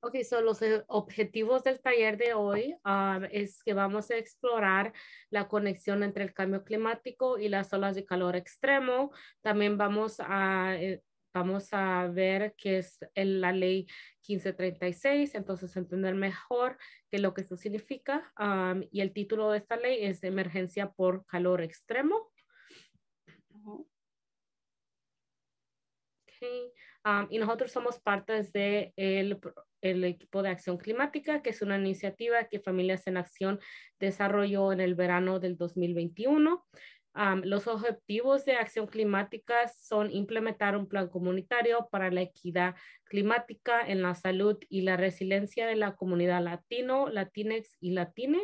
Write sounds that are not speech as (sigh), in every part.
Ok, los eh, objetivos del taller de hoy ah, es que vamos a explorar la conexión entre el cambio climático y las olas de calor extremo. También vamos a, eh, vamos a ver qué es la ley 1536, entonces entender mejor qué lo que eso significa. Ah, y el título de esta ley es Emergencia por Calor Extremo. Okay y nosotros somos parte del de el, el equipo de acción climática, que es una iniciativa que Familias en Acción desarrolló en el verano del 2021. los objetivos de acción climática son implementar un plan comunitario para la equidad climática en la salud y la resiliencia de la comunidad latino, latinex y latine.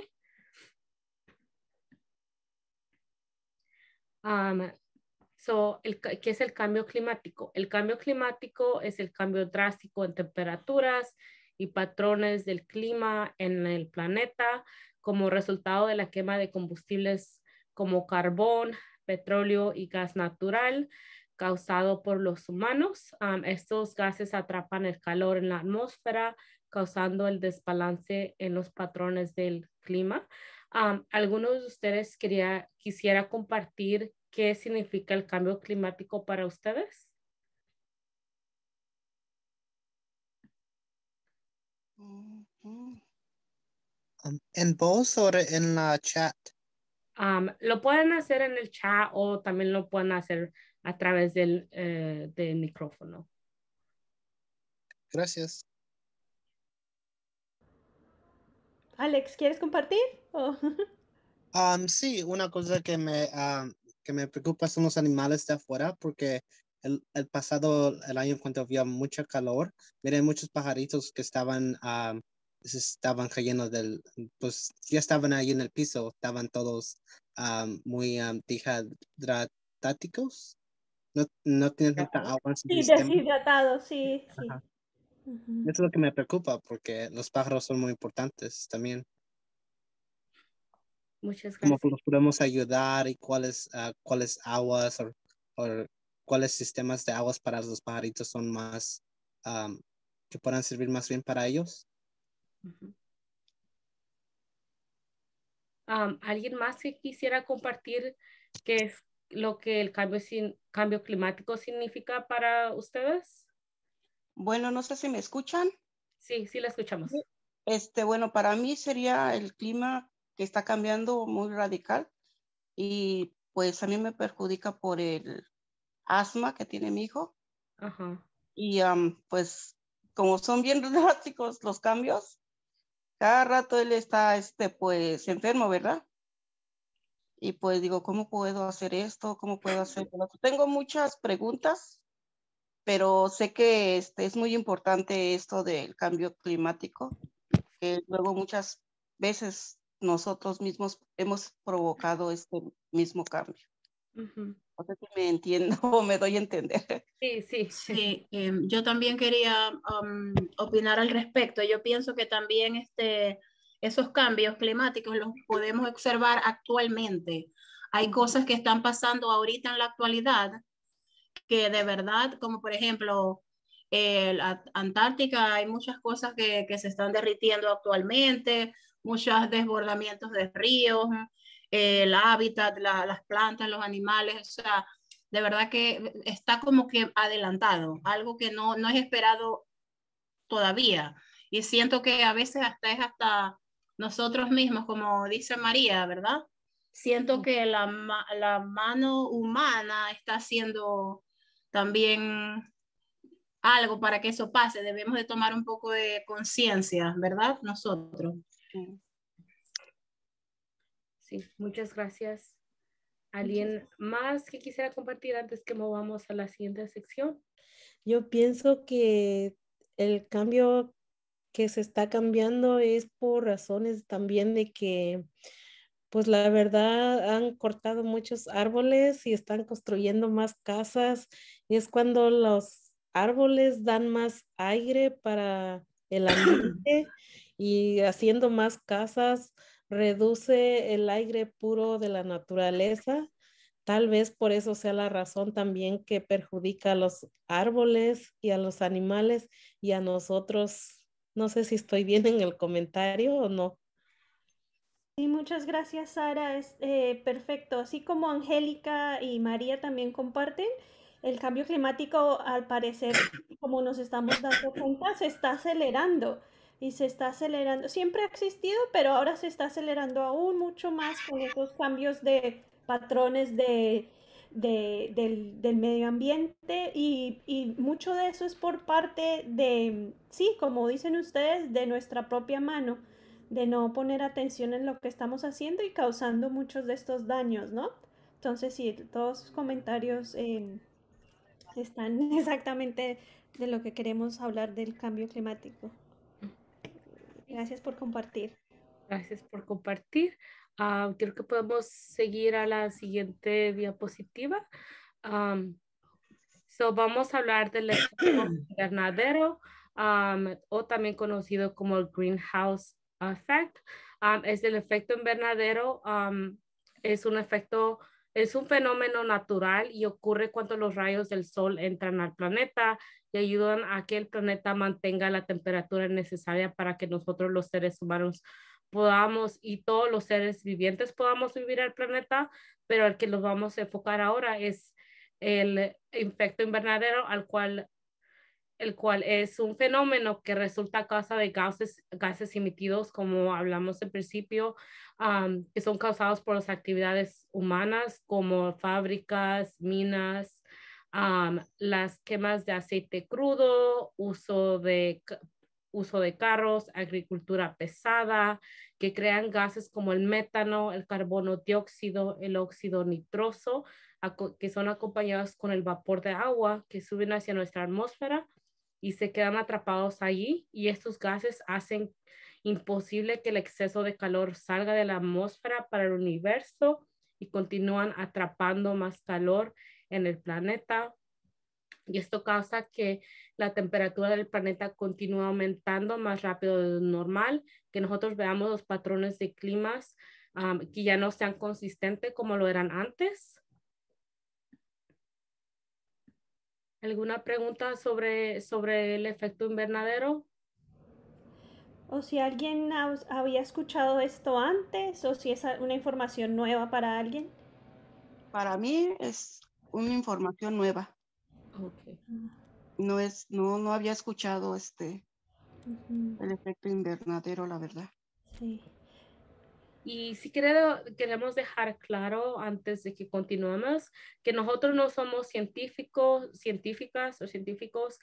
So, el, ¿Qué es el cambio climático? El cambio climático es el cambio drástico en temperaturas y patrones del clima en el planeta como resultado de la quema de combustibles como carbón, petróleo y gas natural causado por los humanos. Um, estos gases atrapan el calor en la atmósfera, causando el desbalance en los patrones del clima. Um, algunos de ustedes quería, quisiera compartir qué significa el cambio climático para ustedes? Mm-hmm. ¿En voz o en la chat? Um, lo pueden hacer en el chat o también lo pueden hacer a través del, eh, del micrófono. Gracias. Alex, ¿quieres compartir? Oh. (laughs) Um, sí, una cosa que me, um, que me preocupa son los animales de afuera porque el, pasado, el año cuando había mucho calor, miré muchos pajaritos que estaban, se estaban cayendo del, pues ya estaban ahí en el piso, estaban todos muy um, No, tienen tanta agua. sí, deshidratados, sí. Eso es lo que me preocupa porque los pájaros son muy importantes también. Muchas gracias. ¿Cómo podemos ayudar y cuáles, ah, cuáles aguas o cuáles sistemas de aguas para los pajaritos son más, que puedan servir más bien para ellos? ¿Alguien más que quisiera compartir qué es lo que el cambio, sin, cambio climático significa para ustedes? Bueno, no sé si me escuchan. Sí, sí, la escuchamos. Este, bueno, para mí sería el clima que está cambiando muy radical y pues a mí me perjudica por el asma que tiene mi hijo. Y pues como son bien (laughs) drásticos los cambios, cada rato él está este, pues enfermo, ¿verdad? Y pues digo, ¿cómo puedo hacer esto? ¿Cómo puedo hacer esto? Tengo muchas preguntas, pero sé que este, es muy importante esto del cambio climático, que luego muchas veces nosotros mismos hemos provocado este mismo cambio. No sé si me entiendo (laughs) o me doy a entender. Sí, sí, sí. Em, yo también quería opinar al respecto. Yo pienso que también este, esos cambios climáticos los podemos observar actualmente. Hay cosas que están pasando ahorita en la actualidad que de verdad, como por ejemplo en eh, la Antártica, hay muchas cosas que, que se están derritiendo actualmente, muchos desbordamientos de ríos, eh, el hábitat, las plantas, los animales, o sea, de verdad que está como que adelantado, algo que no, no es esperado todavía. Y siento que a veces hasta es hasta nosotros mismos, como dice María, ¿verdad? Siento que la, la mano humana está haciendo también algo para que eso pase. Debemos de tomar un poco de conciencia, ¿verdad? Nosotros. Sí, muchas gracias. ¿Alguien más que quisiera compartir antes que movamos a la siguiente sección? Yo pienso que el cambio que se está cambiando es por razones también de que, pues la verdad, han cortado muchos árboles y están construyendo más casas. Y es cuando los árboles dan más aire para el (coughs) ambiente y haciendo más casas reduce el aire puro de la naturaleza. Tal vez por eso sea la razón también que perjudica a los árboles y a los animales y a nosotros. No sé si estoy bien en el comentario o no. Sí, muchas gracias, Sara. Es eh, perfecto. Así como Angélica y María también comparten, el cambio climático, al parecer, como nos estamos dando cuenta, se está acelerando y se está acelerando. Siempre ha existido, pero ahora se está acelerando aún mucho más con esos cambios de patrones de, del, medio ambiente y, mucho de eso es por parte de, sí, como dicen ustedes, de nuestra propia mano, de no poner atención en lo que estamos haciendo y causando muchos de estos daños, ¿no? Entonces, sí, todos sus comentarios eh, están (laughs) exactamente de lo que queremos hablar del cambio climático. Gracias por compartir. Gracias por compartir. Ah, creo que podemos seguir a la siguiente diapositiva. so vamos a hablar del efecto invernadero (clears throat) o también conocido como el greenhouse effect. es el efecto invernadero. es un efecto es un fenómeno natural y ocurre cuando los rayos del sol entran al planeta y ayudan a que el planeta mantenga la temperatura necesaria para que nosotros los seres humanos podamos y todos los seres vivientes podamos vivir al planeta, pero al que nos vamos a enfocar ahora es el efecto invernadero al cual el cual es un fenómeno que resulta a causa de gases, gases emitidos, como hablamos al principio, que son causados por las actividades humanas como fábricas, minas, las quemas de aceite crudo, uso de, uso de carros, agricultura pesada, que crean gases como el metano, el carbono dióxido, el óxido nitroso, que son acompañados con el vapor de agua que suben hacia nuestra atmósfera y se quedan atrapados allí y estos gases hacen imposible que el exceso de calor salga de la atmósfera para el universo y continúan atrapando más calor en el planeta. Y esto causa que la temperatura del planeta continúe aumentando más rápido de lo normal, que nosotros veamos los patrones de climas que ya no sean consistentes como lo eran antes. ¿Alguna pregunta sobre, sobre el efecto invernadero? O si alguien había escuchado esto antes o si es una información nueva para alguien. Para mí es una información nueva. Okay. No, es, no, no había escuchado este, el efecto invernadero, la verdad. Sí. Y sí queremos dejar claro antes de que continuemos que nosotros no somos científicos, científicas o científicos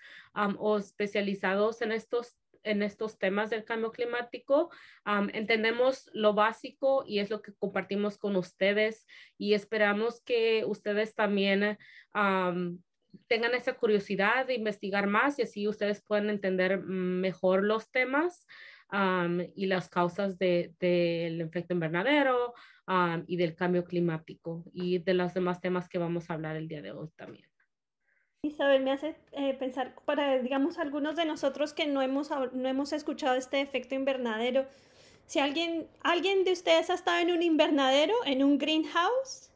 o especializados en estos en estos temas del cambio climático. entendemos lo básico y es lo que compartimos con ustedes y esperamos que ustedes también tengan esa curiosidad de investigar más y así ustedes pueden entender mm, mejor los temas y las causas del de, efecto invernadero y del cambio climático y de los demás temas que vamos a hablar el día de hoy también. Isabel, me hace eh, pensar para, digamos, algunos de nosotros que no hemos, no hemos escuchado este efecto invernadero. Si alguien, alguien de ustedes ha estado en un invernadero, en un greenhouse,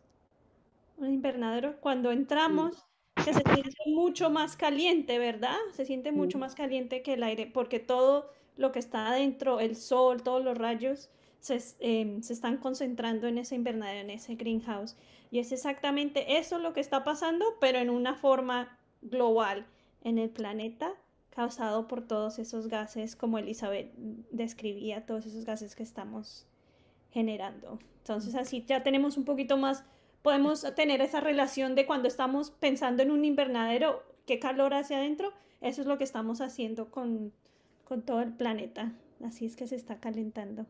un invernadero, cuando entramos... Mm. que se siente mucho más caliente, ¿verdad? Se siente mm. mucho más caliente que el aire, porque todo lo que está adentro, el sol, todos los rayos, se, em, están concentrando en ese invernadero, en ese greenhouse. Y es exactamente eso lo que está pasando, pero en una forma global en el planeta, causado por todos esos gases, como Elizabeth describía, todos esos gases que estamos generando. Entonces así ya tenemos un poquito más, podemos tener esa relación de cuando estamos pensando en un invernadero, qué calor hace adentro, eso es lo que estamos haciendo con con todo el planeta. Así es que se está calentando.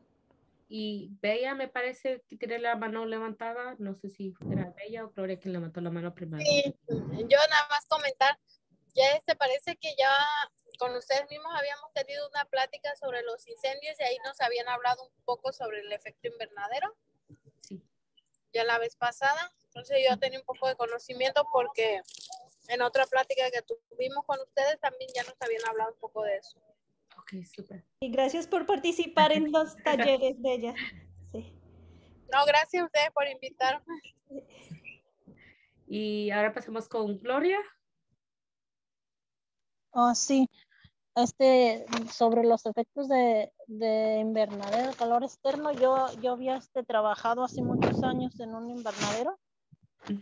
Y Bella me parece que tiene la mano levantada. No sé si era Bella o Gloria quien levantó la mano primero. yo nada más comentar. Ya se este, parece que ya con ustedes mismos habíamos tenido una plática sobre los incendios y ahí nos habían hablado un poco sobre el efecto invernadero. Sí. Ya la vez pasada. Entonces yo tenía un poco de conocimiento porque en otra plática que tuvimos con ustedes también ya nos habían hablado un poco de eso. Ok, súper. Y gracias por participar en los (laughs) talleres de ella. No, gracias a ustedes por invitarme. Y ahora pasamos con Gloria. Ah, sí. Este, sobre los efectos de, invernadero, calor externo, yo, yo había este, trabajado hace muchos años en un invernadero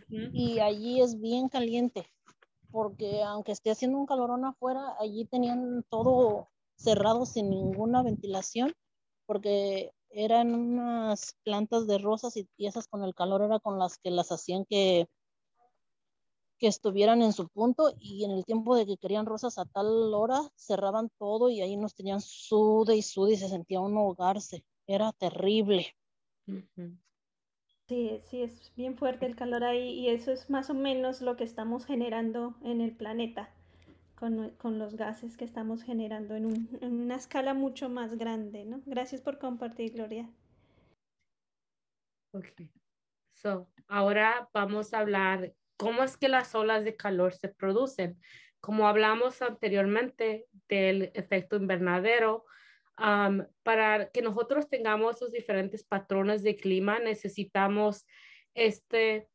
y allí es bien caliente, porque aunque esté haciendo un calorón afuera, allí tenían todo cerrados sin ninguna ventilación, porque eran unas plantas de rosas y, esas con el calor era con las que las hacían que, que estuvieran en su punto y en el tiempo de que querían rosas a tal hora cerraban todo y ahí nos tenían sude y sude y se sentía uno ahogarse. Era terrible. Sí, sí, es bien fuerte el calor ahí y eso es más o menos lo que estamos generando en el planeta con, los gases que estamos generando en, una escala mucho más grande, ¿no? Gracias por compartir, Gloria. Ok. So, ahora vamos a hablar cómo es que las olas de calor se producen. Como hablamos anteriormente del efecto invernadero, um, para que nosotros tengamos los diferentes patrones de clima necesitamos este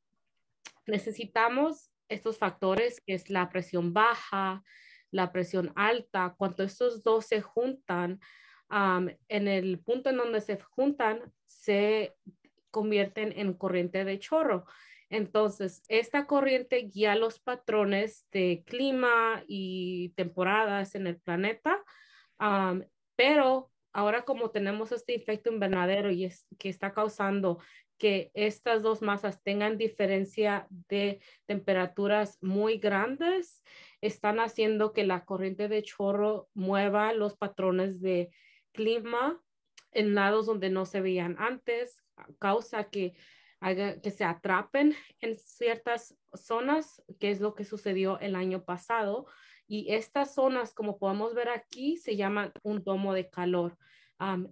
necesitamos estos factores, que es la presión baja, la presión alta, cuando estos dos se juntan, en el punto en donde se juntan, se convierten en corriente de chorro. Entonces, esta corriente guía los patrones de clima y temporadas en el planeta, pero ahora como tenemos este efecto invernadero y es, que está causando que estas dos masas tengan diferencia de temperaturas muy grandes, están haciendo que la corriente de chorro mueva los patrones de clima en lados donde no se veían antes, causa que, que se atrapen en ciertas zonas, que es lo que sucedió el año pasado. Y estas zonas, como podemos ver aquí, se llaman un domo de calor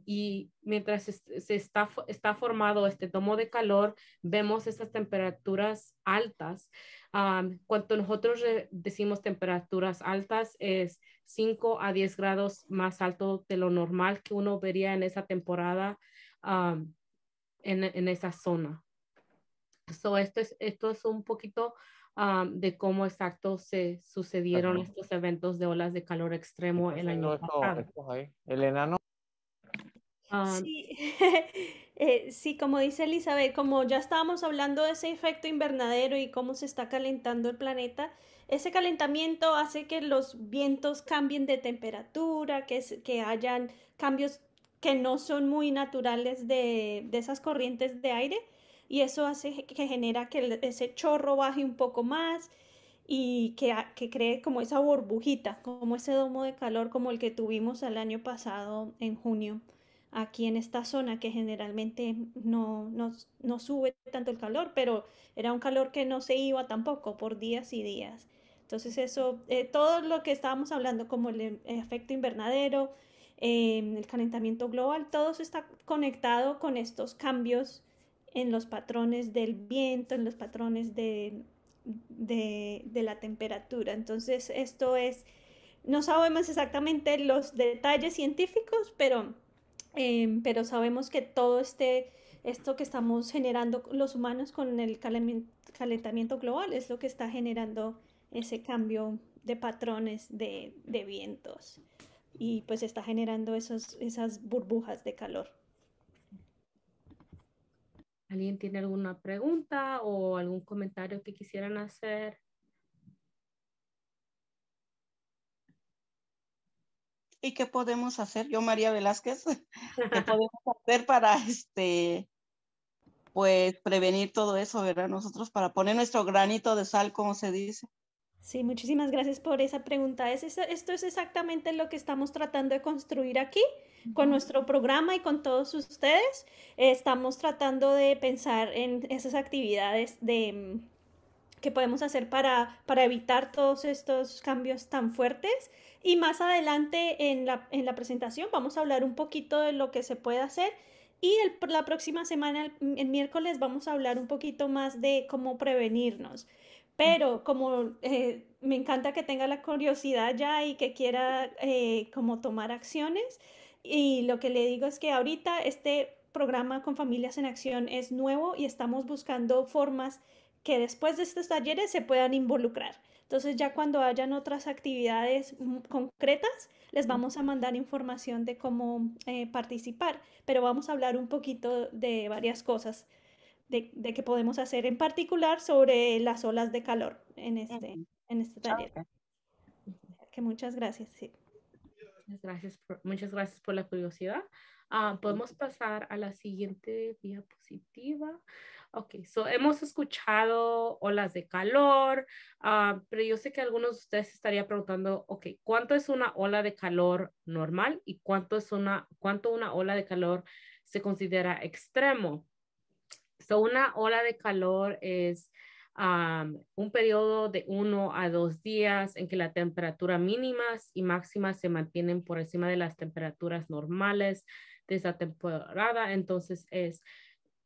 y mientras se, está, está, formado este tomo de calor, vemos esas temperaturas altas. cuanto cuando nosotros decimos temperaturas altas, es 5 a 10 grados más alto de lo normal que uno vería en esa temporada en, en, esa zona. eso esto, es, esto es un poquito de cómo exacto se sucedieron estos eventos de olas de calor extremo el año pasado. el enano Ah. (laughs) Eh, sí. como dice Elizabeth, como ya estábamos hablando de ese efecto invernadero y cómo se está calentando el planeta, ese calentamiento hace que los vientos cambien de temperatura, que, que hayan cambios que no son muy naturales de, esas corrientes de aire y eso hace que genera que ese chorro baje un poco más y que, ah, que, cree como esa burbujita, como ese domo de calor como el que tuvimos el año pasado en junio aquí en esta zona que generalmente no, no, sube tanto el calor, pero era un calor que no se iba tampoco por días y días. Entonces eso, eh, todo lo que estábamos hablando como el efecto invernadero, em, el calentamiento global, todo eso está conectado con estos cambios en los patrones del viento, en los patrones de, de, de la temperatura. Entonces esto es, no sabemos exactamente los detalles científicos, pero Em, pero sabemos que todo este, esto que estamos generando los humanos con el calentamiento global es lo que está generando ese cambio de patrones de, vientos y pues está generando esas burbujas de calor. ¿Alguien tiene alguna pregunta o algún comentario que quisieran hacer? qué podemos hacer? Yo, María Velázquez, (laughs) ¿qué podemos hacer para este, pues prevenir todo eso, ¿verdad? Nosotros para poner nuestro granito de sal, como se dice. Sí, muchísimas gracias por esa pregunta. Es, esto es exactamente lo que estamos tratando de construir aquí con nuestro programa y con todos ustedes. estamos tratando de pensar en esas actividades de mm, que podemos hacer para, para evitar todos estos cambios tan fuertes. Y más adelante en la, en la presentación vamos a hablar un poquito de lo que se puede hacer. Y la próxima semana, el, miércoles, vamos a hablar un poquito más de cómo prevenirnos. Pero como eh, me encanta que tenga la curiosidad ya y que quiera eh, como tomar acciones, y lo que le digo es que ahorita este programa con familias en acción es nuevo y estamos buscando formas que después de estos talleres se puedan involucrar. Entonces ya cuando hayan otras actividades mm, concretas, les vamos a mandar información de cómo eh, participar, pero vamos a hablar un poquito de varias cosas de, que podemos hacer, en particular sobre las olas de calor en este, en este taller. Que muchas gracias. Muchas gracias, por, la curiosidad. Ah, podemos pasar a la siguiente diapositiva. Ok, so hemos escuchado olas de calor, ah, pero yo sé que algunos de ustedes estarían preguntando, ok, ¿cuánto es una ola de calor normal y cuánto es una, cuánto una ola de calor se considera extremo? So una ola de calor es ah, un periodo de uno a dos días en que la temperatura mínimas y máximas se mantienen por encima de las temperaturas normales de esa temporada, entonces es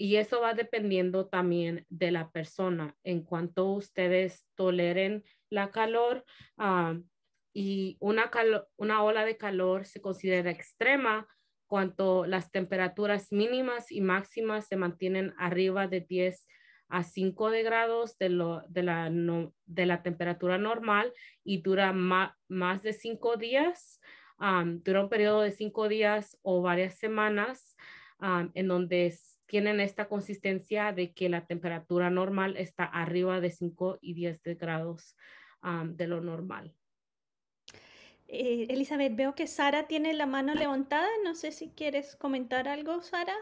y eso va dependiendo también de la persona, en cuanto ustedes toleren la calor. Ah, y una, una ola de calor se considera extrema cuando las temperaturas mínimas y máximas se mantienen arriba de 10 a 5 de grados de, de, la, de la temperatura normal y dura más de 5 días, ah, dura un periodo de 5 días o varias semanas ah, en donde tienen esta consistencia de que la temperatura normal está arriba de 5 y 10 grados de lo normal. Eh, Elizabeth, veo que Sara tiene la mano levantada. No sé si quieres comentar algo, Sara.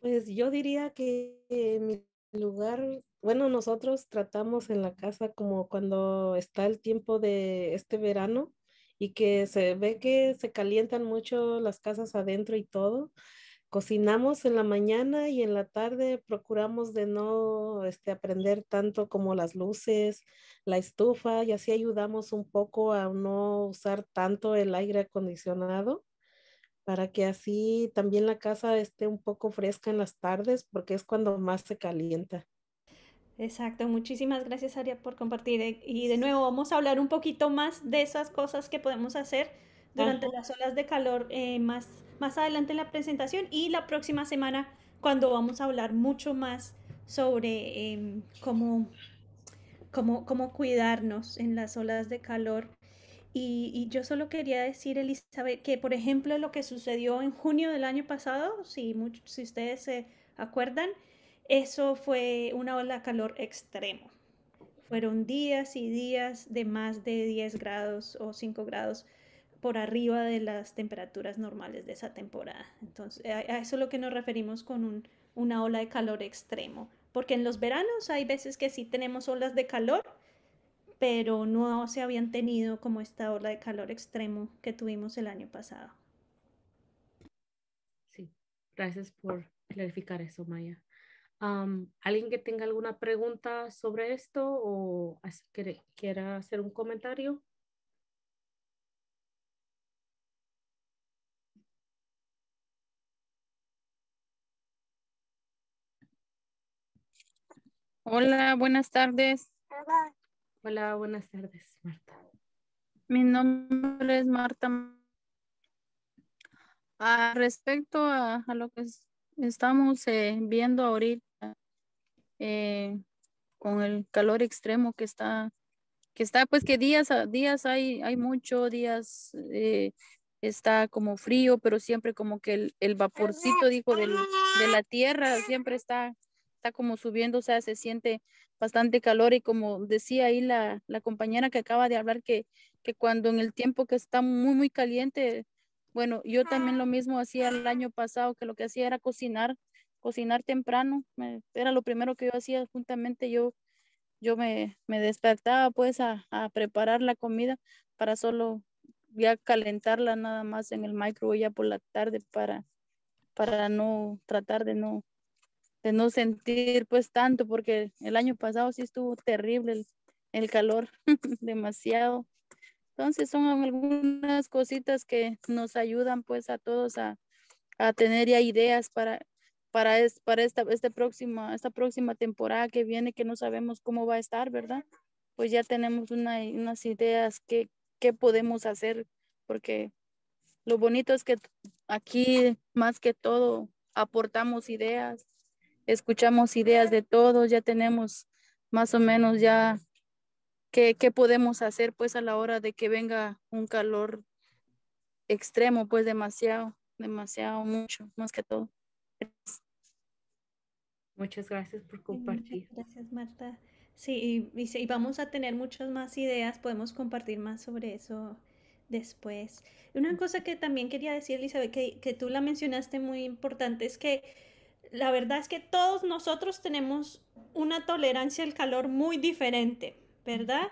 Pues yo diría que mi lugar, bueno, nosotros tratamos en la casa como cuando está el tiempo de este verano y que se ve que se calientan mucho las casas adentro y todo cocinamos en la mañana y en la tarde procuramos de no este, aprender tanto como las luces, la estufa y así ayudamos un poco a no usar tanto el aire acondicionado para que así también la casa esté un poco fresca en las tardes porque es cuando más se calienta. Exacto, muchísimas gracias Aria por compartir eh, y de nuevo vamos a hablar un poquito más de esas cosas que podemos hacer durante las olas de calor eh, más más adelante en la presentación y la próxima semana cuando vamos a hablar mucho más sobre em, cómo, cómo, cómo, cuidarnos en las olas de calor. Y, yo solo quería decir, Elizabeth, que por ejemplo lo que sucedió en junio del año pasado, si, si ustedes se acuerdan, eso fue una ola de calor extremo. Fueron días y días de más de 10 grados o 5 grados por arriba de las temperaturas normales de esa temporada. Entonces, a eso es lo que nos referimos con una ola de calor extremo, porque en los veranos hay veces que sí tenemos olas de calor, pero no se habían tenido como esta ola de calor extremo que tuvimos el año pasado. Sí, gracias por clarificar eso, Maya. ¿Alguien que tenga alguna pregunta sobre esto o quiera hacer un comentario? Hola, buenas tardes. Hola, buenas tardes, Marta. Mi nombre es Marta. Ah, a respecto a, lo que estamos eh, viendo ahorita, eh, con el calor extremo que está, que está, pues que días, ah, días hay, hay mucho, días eh, está como frío, pero siempre como que el, vaporcito, dijo, de la tierra siempre está está como subiendo, o sea, se siente bastante calor y como decía ahí la, compañera que acaba de hablar, que, que cuando en el tiempo que está muy, muy caliente, bueno, yo también lo ah. mismo hacía el año pasado, que lo que hacía era cocinar, cocinar temprano, era lo primero que yo hacía juntamente, yo, yo me, despertaba pues a, preparar la comida para solo ya calentarla nada más en el micro ya por la tarde para, para no tratar de no de no sentir pues tanto, porque el año pasado sí estuvo terrible el, calor, (laughs) demasiado. Entonces son algunas cositas que nos ayudan pues a todos a, tener ya ideas para, para, para esta, este próxima, esta próxima temporada que viene, que no sabemos cómo va a estar, ¿verdad? Pues ya tenemos unas ideas que, que podemos hacer, porque lo bonito es que aquí más que todo aportamos ideas escuchamos ideas de todos, ya tenemos más o menos ya qué, qué podemos hacer pues a la hora de que venga un calor extremo, pues demasiado, demasiado, mucho, más que todo. Muchas gracias por compartir. Gracias, Marta. Sí, y, vamos a tener muchas más ideas, podemos compartir más sobre eso después. Una mm. cosa que también quería decir, Elizabeth, que, que tú la mencionaste muy importante, es que la verdad es que todos nosotros tenemos una tolerancia al calor muy diferente, ¿verdad?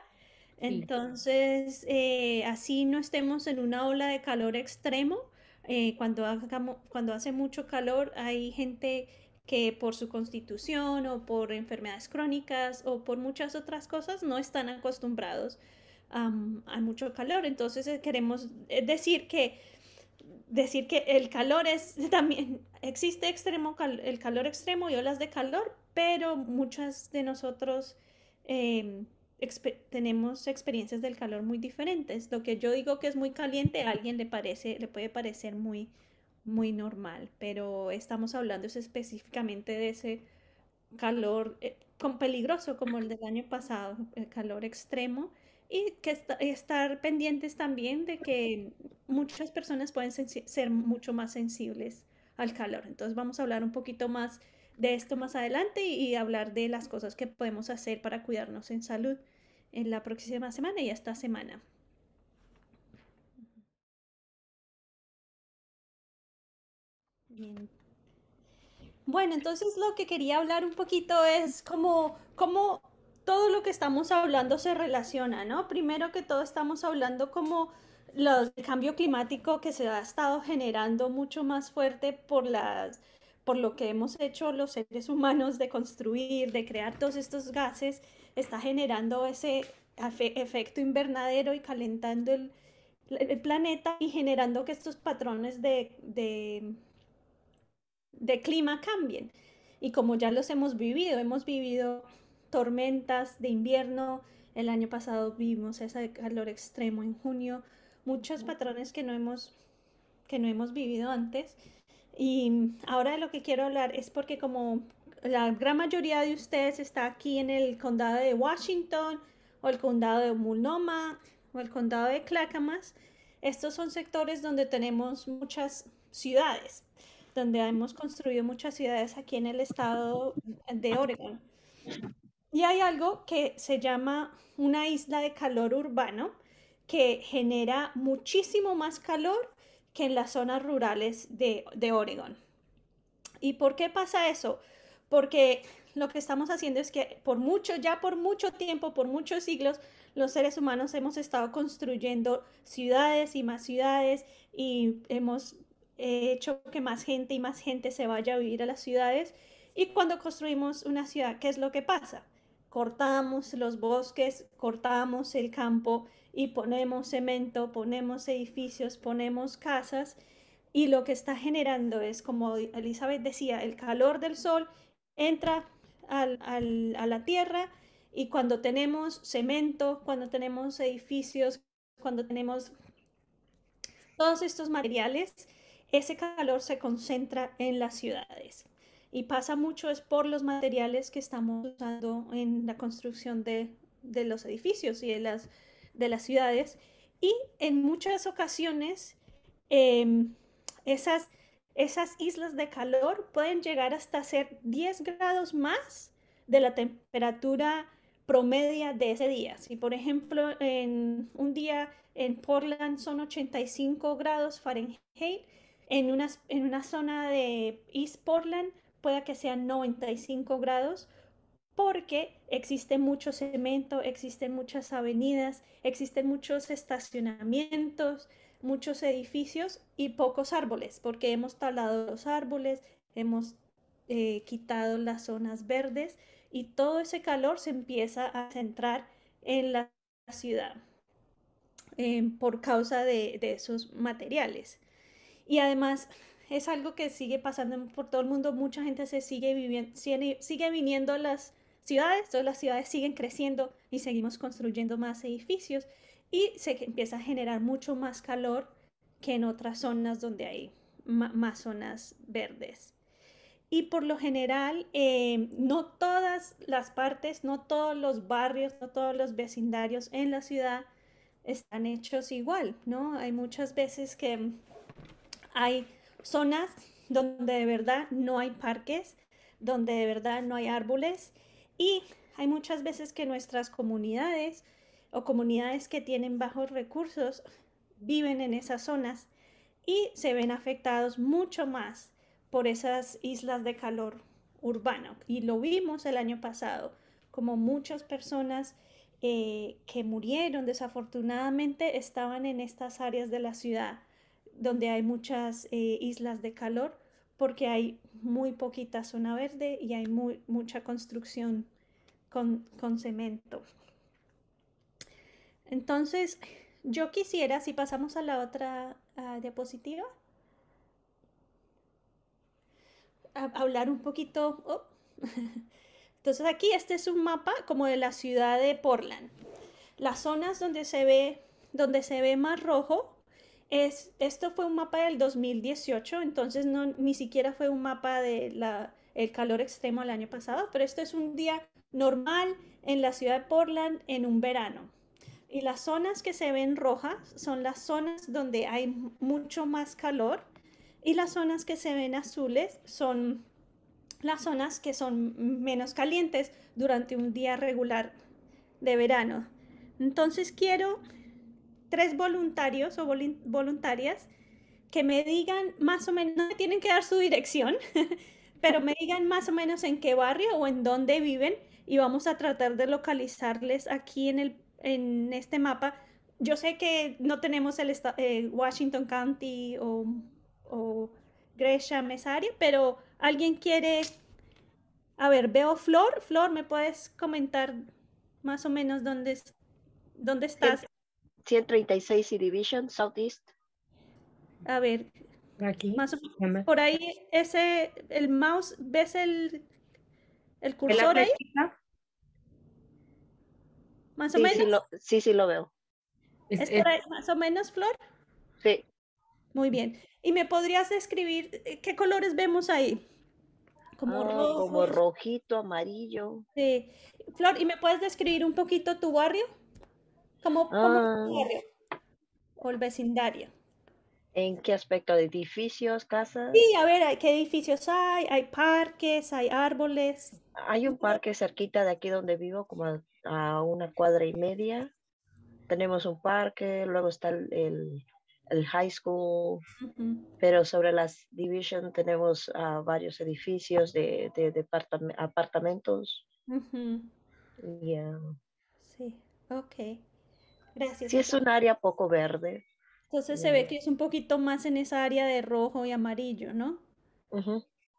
Entonces, eh, así no estemos en una ola de calor extremo. Eh, cuando, hagamos, cuando hace mucho calor hay gente que por su constitución o por enfermedades crónicas o por muchas otras cosas no están acostumbrados a mucho calor. Entonces eh, queremos decir que decir que el calor es (laughs) también existe extremo el calor extremo y olas de calor, pero muchas de nosotros em, tenemos experiencias del calor muy diferentes. Lo que yo digo que es muy caliente, a alguien le parece, le puede parecer muy, muy normal, pero estamos hablando específicamente de ese calor eh, con peligroso como el del año pasado, el calor extremo y que estar pendientes también de que muchas personas pueden ser mucho más sensibles al calor. Entonces vamos a hablar un poquito más de esto más adelante y, hablar de las cosas que podemos hacer para cuidarnos en salud en la próxima semana y esta semana. Bien. Bueno, entonces lo que quería hablar un poquito es como, todo lo que estamos hablando se relaciona, ¿no? Primero que todo estamos hablando como el cambio climático que se ha estado generando mucho más fuerte por las por lo que hemos hecho los seres humanos de construir, de crear todos estos gases, está generando ese efecto invernadero y calentando el, planeta y generando que estos patrones de, de clima cambien. Y como ya los hemos vivido, hemos vivido tormentas de invierno, el año pasado vimos ese calor extremo en junio, muchos patrones que no hemos, que no hemos vivido antes. Y ahora lo que quiero hablar es porque como la gran mayoría de ustedes está aquí en el condado de Washington o el condado de Multnomah o el condado de Clackamas, estos son sectores donde tenemos muchas ciudades, donde hemos construido muchas ciudades aquí en el estado de Oregon. Y hay algo que se llama una isla de calor urbano que genera muchísimo más calor que en las zonas rurales de, de Oregon. ¿Y por qué pasa eso? Porque lo que estamos haciendo es que por mucho, ya por mucho tiempo, por muchos siglos, los seres humanos hemos estado construyendo ciudades y más ciudades y hemos eh, hecho que más gente y más gente se vaya a vivir a las ciudades. Y cuando construimos una ciudad, ¿qué es lo que pasa? Cortamos los bosques, cortamos el campo, y ponemos cemento, ponemos edificios, ponemos casas y lo que está generando es, como Elizabeth decía, el calor del sol entra a la tierra y cuando tenemos cemento, cuando tenemos edificios, cuando tenemos todos estos materiales, ese calor se concentra en las ciudades. Y pasa mucho es por los materiales que estamos usando en la construcción de, de los edificios y de las de las ciudades y en muchas ocasiones em, esas, esas islas de calor pueden llegar hasta ser 10 grados más de la temperatura promedia de ese día. Si por ejemplo en un día en Portland son 85 grados Fahrenheit, en una, en una zona de East Portland puede que sean 95 grados porque existe mucho cemento, existen muchas avenidas, existen muchos estacionamientos, muchos edificios y pocos árboles, porque hemos talado los árboles, hemos eh, quitado las zonas verdes y todo ese calor se empieza a centrar en la ciudad eh, por causa de, esos materiales. Y además es algo que sigue pasando por todo el mundo. Mucha gente se sigue viviendo, sigue, sigue viniendo a las ciudades, todas las ciudades siguen creciendo y seguimos construyendo más edificios y se empieza a generar mucho más calor que en otras zonas donde hay más zonas verdes. Y por lo general, eh, no todas las partes, no todos los barrios, no todos los vecindarios en la ciudad están hechos igual, ¿no? Hay muchas veces que hay zonas donde de verdad no hay parques, donde de verdad no hay árboles y hay muchas veces que nuestras comunidades o comunidades que tienen bajos recursos viven en esas zonas y se ven afectados mucho más por esas islas de calor urbano. Y lo vimos el año pasado, como muchas personas eh, que murieron desafortunadamente estaban en estas áreas de la ciudad donde hay muchas eh, islas de calor porque hay muy poquita zona verde y hay mucha construcción con, cemento. Entonces, yo quisiera, si pasamos a la otra diapositiva, hablar un poquito. Oh. (laughs) Entonces aquí este es un mapa como de la ciudad de Portland. Las zonas donde se ve, donde se ve más rojo es, esto fue un mapa del 2018, entonces no, ni siquiera fue un mapa del el calor extremo del año pasado, pero esto es un día normal en la ciudad de Portland en un verano. Y las zonas que se ven rojas son las zonas donde hay mucho más calor y las zonas que se ven azules son las zonas que son menos calientes durante un día regular de verano. Entonces quiero tres voluntarios o voluntarias que me digan más o menos, no me tienen que dar su dirección, (laughs) pero me digan más o menos en qué barrio o en dónde viven y vamos a tratar de localizarles aquí en, el, en este mapa. Yo sé que no tenemos el eh, Washington County o, o Gresham, pero alguien quiere... A ver, veo Flor. Flor, ¿me puedes comentar más o menos dónde, dónde estás 136 y Division, Southeast. A ver, aquí. Más por ahí, ese, el mouse, ¿ves el, el cursor ahí? Más o menos. Sí, sí, lo veo. ¿Es, por ahí, más o menos, Flor? Sí. Muy bien. ¿Y me podrías describir eh, qué colores vemos ahí? Como, ah, rojo. como rojito, amarillo. Sí. Flor, ¿y me puedes describir un poquito tu barrio? Como, ah. o el vecindario. ¿En qué aspecto? ¿De edificios, casas? Sí, a ver, ¿qué edificios hay? ¿Hay parques? ¿Hay árboles? Hay un parque cerquita de aquí donde vivo, como a, una cuadra y media. Tenemos un parque, luego está el, high school, pero sobre las division tenemos ah, varios edificios de, apartamentos. Sí, ok si es un área poco verde. Entonces se ve eh. que es un poquito más en esa área de rojo y amarillo, ¿no?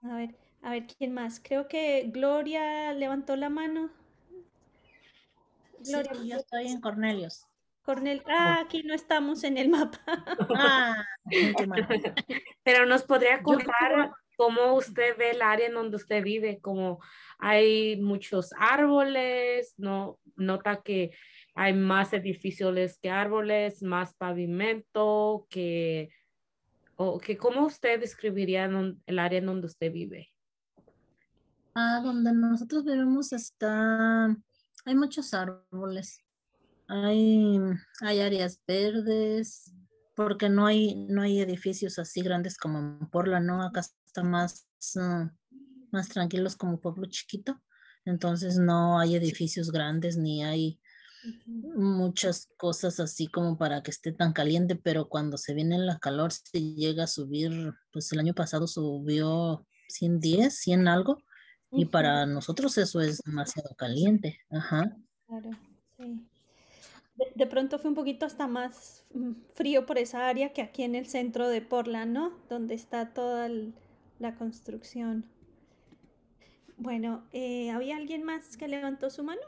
A ver, a ver, ¿quién más? Creo que Gloria levantó la mano. Gloria. yo estoy en Cornelius. Cornel, ah, aquí no estamos en el mapa. (laughs) Ah, (laughs) Pero nos podría contar cómo usted ve el área en donde usted vive, como hay muchos árboles, no nota que hay más edificios que árboles, más pavimento, que, o que ¿cómo usted describiría el área en donde usted vive? Ah, donde nosotros vivimos está, hay muchos árboles, hay, hay áreas verdes, porque no hay, no hay edificios así grandes como en la ¿no? Acá está más, mm, más tranquilos como pueblo chiquito, entonces no hay edificios grandes ni hay muchas cosas así como para que esté tan caliente, pero cuando se viene la calor se llega a subir, pues el año pasado subió 110, 100 algo, y para nosotros eso es demasiado caliente. Ajá. Claro, sí. De, pronto fue un poquito hasta más frío por esa área que aquí en el centro de Porla ¿no? Donde está toda la construcción. Bueno, eh, ¿había alguien más que levantó su mano?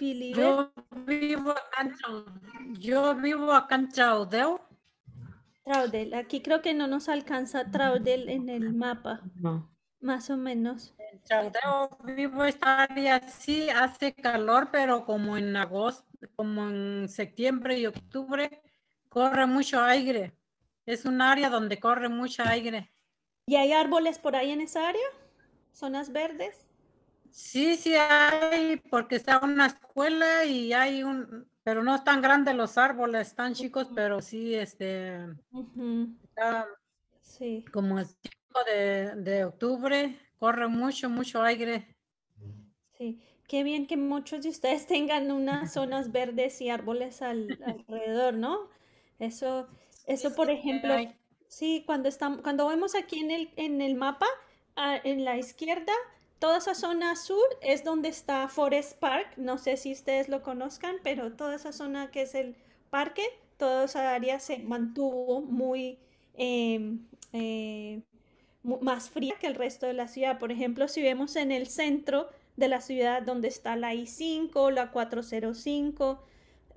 Yo vivo acá en, Traudel. Yo Aquí creo que no nos alcanza Traudel en el mapa. Más o menos. En vivo esta área sí hace calor, pero como en agosto, como en septiembre y octubre, corre mucho aire. Es un área donde corre mucho aire. ¿Y hay árboles por ahí en esa área? ¿Zonas verdes? Sí, sí hay, porque está una escuela y hay un, pero no es tan grande los árboles, están chicos, pero sí, este, sí. como el 5 de, octubre, corre mucho, mucho aire. Sí, qué bien que muchos de ustedes (laughs) tengan unas zonas verdes y árboles alrededor, ¿no? Eso, eso por ejemplo, sí, cuando, estamos, cuando vemos aquí en el, en el mapa, ah, en la izquierda, toda esa zona sur es donde está Forest Park, no sé si ustedes lo conozcan, pero toda esa zona que es el parque, toda esa área se mantuvo muy... Em, eh, más fría que el resto de la ciudad. Por ejemplo, si vemos en el centro de la ciudad donde está la I5, la 405,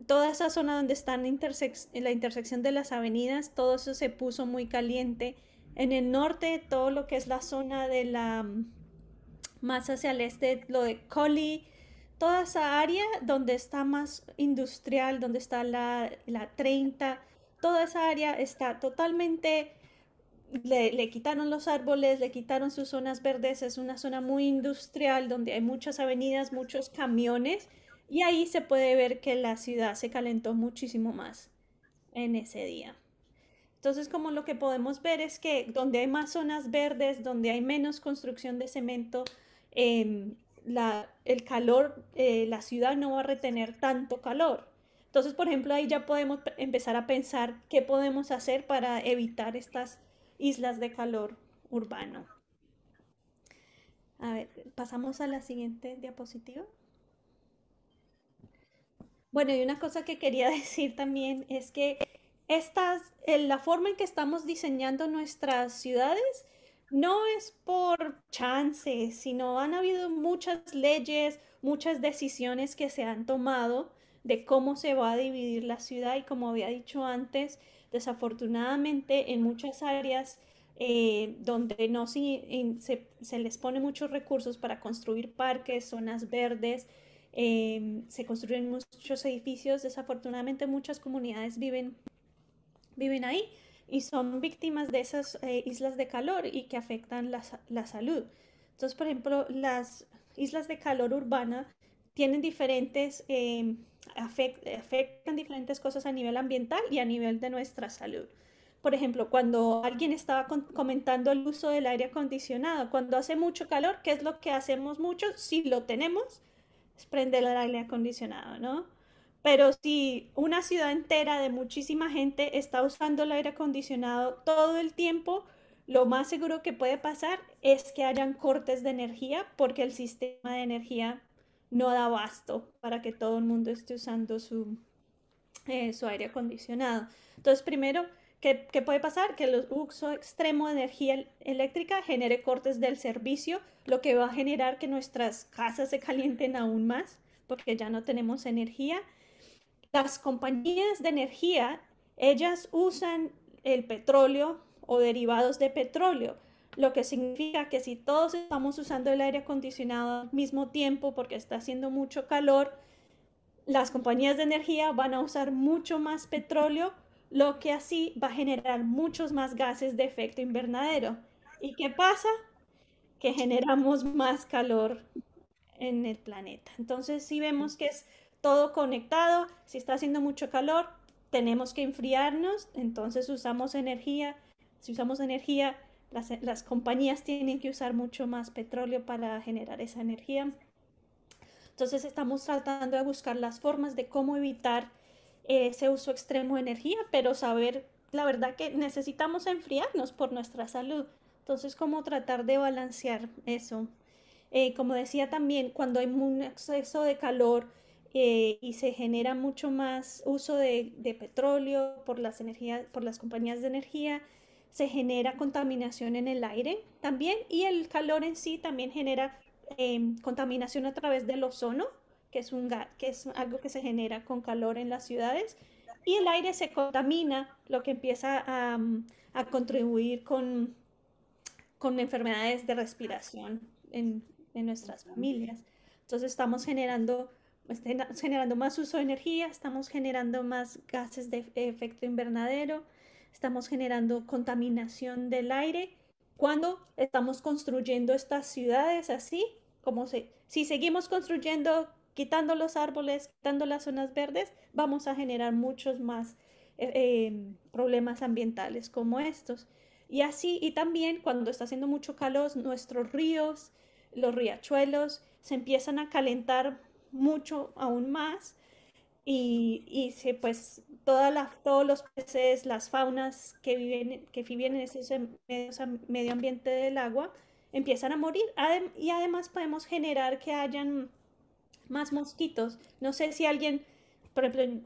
toda esa zona donde están la intersección de las avenidas, todo eso se puso muy caliente. En el norte, todo lo que es la zona de la más hacia el este, lo de Coli toda esa área donde está más industrial, donde está la, la 30, toda esa área está totalmente, le, le, quitaron los árboles, le quitaron sus zonas verdes, es una zona muy industrial donde hay muchas avenidas, muchos camiones y ahí se puede ver que la ciudad se calentó muchísimo más en ese día. Entonces, como lo que podemos ver es que donde hay más zonas verdes, donde hay menos construcción de cemento, Em, el calor, eh, la ciudad no va a retener tanto calor. Entonces, por ejemplo, ahí ya podemos empezar a pensar qué podemos hacer para evitar estas islas de calor urbano. A ver, pasamos a la siguiente diapositiva. Bueno, y una cosa que quería (laughs) decir también es que estas, eh, la forma en que estamos diseñando nuestras ciudades no es por chance, sino han habido muchas leyes, muchas decisiones que se han tomado de cómo se va a dividir la ciudad y como había dicho antes, desafortunadamente en muchas áreas eh, donde no se, les pone muchos recursos para construir parques, zonas verdes, em, se construyen muchos edificios, desafortunadamente muchas comunidades viven, viven ahí y son víctimas de esas eh, islas de calor y que afectan la, salud. Entonces, por ejemplo, las islas de calor urbana tienen diferentes, em, afectan diferentes cosas a nivel ambiental y a nivel de nuestra salud. Por ejemplo, cuando alguien estaba comentando el uso del aire acondicionado, cuando hace mucho calor, ¿qué es lo que hacemos mucho? Si lo tenemos, es prender el aire acondicionado, ¿no? Pero si una ciudad entera de muchísima gente está usando el aire acondicionado todo el tiempo, lo más seguro que puede pasar es que hayan cortes de energía porque el sistema de energía no da abasto para que todo el mundo esté usando su, eh, aire acondicionado. Entonces, primero, ¿qué, ¿qué, puede pasar? Que el uso extremo de energía eléctrica genere cortes del servicio, lo que va a generar que nuestras casas se calienten aún más porque ya no tenemos energía las compañías de energía, ellas usan el petróleo o derivados de petróleo, lo que significa que si todos estamos usando el aire acondicionado al mismo tiempo porque está haciendo mucho calor, las compañías de energía van a usar mucho más petróleo, lo que así va a generar muchos más gases de efecto invernadero. ¿Y qué pasa? Que generamos más calor en el planeta. Entonces, si vemos que es todo conectado. Si está haciendo mucho calor, tenemos que enfriarnos, entonces usamos energía. Si usamos energía, las, compañías tienen que usar mucho más petróleo para generar esa energía. Entonces estamos tratando de buscar las formas de cómo evitar ese uso extremo de energía, pero saber la verdad que necesitamos enfriarnos por nuestra salud. Entonces, cómo tratar de balancear eso. Eh, como decía también, cuando hay un exceso de calor, eh, y se genera mucho más uso de, petróleo por las, energías, por las compañías de energía, se genera contaminación en el aire también y el calor en sí también genera em, contaminación a través del ozono, que es, un que es algo que se genera con calor en las ciudades, y el aire se contamina, lo que empieza a, mm, contribuir con, con enfermedades de respiración en, en nuestras familias. Entonces estamos generando pues, generando más uso de energía, estamos generando más gases de e-, efecto invernadero, estamos generando contaminación del aire. Cuando estamos construyendo estas ciudades así, como si seguimos construyendo, quitando los árboles, quitando las zonas verdes, vamos a generar muchos más e-, eh, problemas ambientales como estos. Y así, y también cuando está haciendo mucho calor, nuestros ríos, los riachuelos, se empiezan a calentar mucho aún más y, y se, pues todas las, todos los peces, las faunas que viven, que viven en ese em, medio ambiente del agua empiezan a morir y además podemos generar que hayan más mosquitos. No sé si alguien, por ejemplo,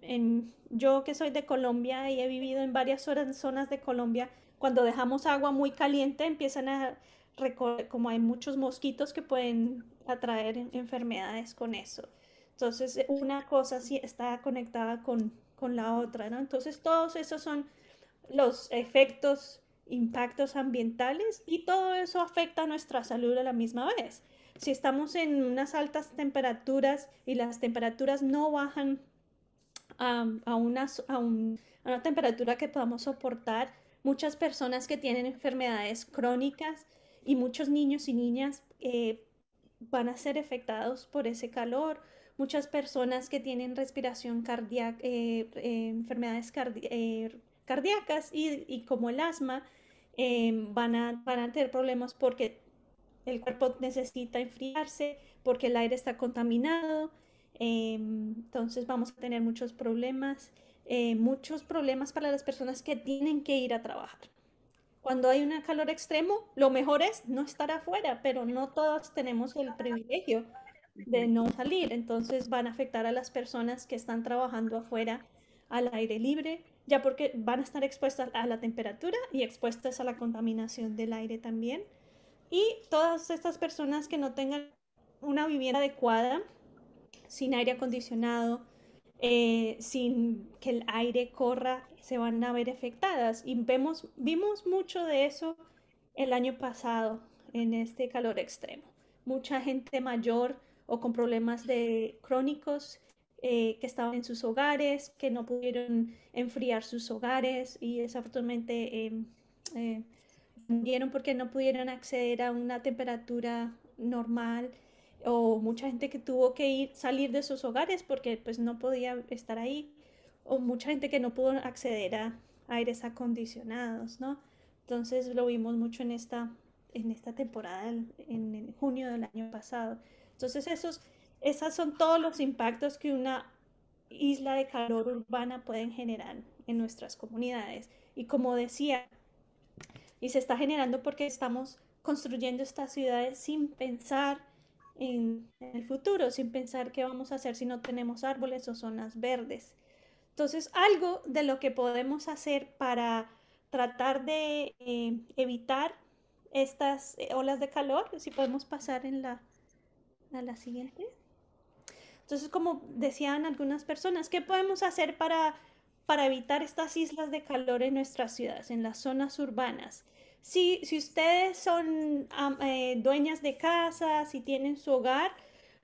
yo que soy de Colombia y he vivido en varias zonas de Colombia, cuando dejamos agua muy caliente empiezan a, como hay muchos mosquitos que pueden traer enfermedades con eso. Entonces, eh, una cosa sí está conectada con, la otra, ¿no? Entonces, todos esos son los efectos, impactos ambientales y todo eso afecta a nuestra salud a la misma vez. Si estamos en unas altas temperaturas y las temperaturas no bajan a, una, una temperatura que podamos soportar, muchas personas que tienen enfermedades crónicas y muchos niños y niñas eh, van a ser afectados por ese calor. Muchas personas que tienen respiración cardíaca, eh, eh, enfermedades eh, cardíacas y, como el asma, em, van a, tener problemas porque el cuerpo necesita enfriarse, porque el aire está contaminado. Em, entonces vamos a tener muchos problemas. muchos problemas para las personas que tienen que ir a trabajar. Cuando hay un calor extremo, lo mejor es no estar afuera, pero no todos tenemos el privilegio de no salir. Entonces van a afectar a las personas que están trabajando afuera al aire libre, ya porque van a estar expuestas a la temperatura y expuestas a la contaminación del aire también. Y todas estas personas que no tengan una vivienda adecuada, sin aire acondicionado, eh, sin que el aire corra, se van a ver afectadas. Y vemos, vimos mucho de eso el año pasado en este calor extremo. Mucha gente mayor o con problemas de crónicos eh, que estaban en sus hogares, que no pudieron enfriar sus hogares y exactamente, em, eh, murieron porque no pudieron acceder a una temperatura normal o mucha gente que tuvo que ir, salir de sus hogares porque pues no podía estar ahí, o mucha gente que no pudo acceder a aires acondicionados, ¿no? Entonces lo vimos mucho en esta, en esta temporada, en, junio del año pasado. Entonces esos, esas son todos los impactos que una isla de calor urbana pueden generar en nuestras comunidades. Y como decía, y se está generando porque estamos construyendo estas ciudades sin pensar en, el futuro, sin pensar qué vamos a hacer si no tenemos árboles o zonas verdes. Entonces, algo de lo que podemos hacer para tratar de eh, evitar estas eh, olas de calor, si podemos pasar en la, a la siguiente. Entonces, como decían algunas personas, ¿qué podemos hacer para, para evitar estas islas de calor en nuestras ciudades, en las zonas urbanas? Si, ustedes son eh, dueñas de casa, si tienen su hogar,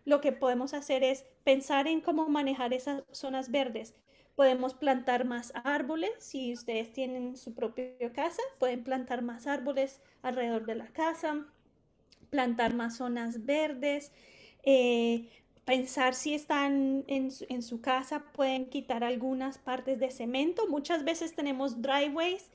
lo que podemos hacer es pensar en cómo manejar esas zonas verdes. Podemos plantar más árboles, si ustedes tienen su propia casa, pueden plantar más árboles alrededor de la casa, plantar más zonas verdes, eh, pensar si están en en su, casa, pueden quitar algunas partes de cemento. Muchas veces tenemos driveways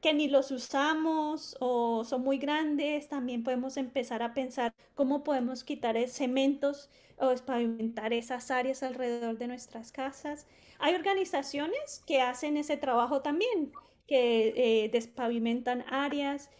que ni los usamos o son muy grandes, también podemos empezar a pensar cómo podemos quitar e-, cementos o despavimentar esas áreas alrededor de nuestras casas. Hay organizaciones que hacen ese trabajo también, que eh, despavimentan áreas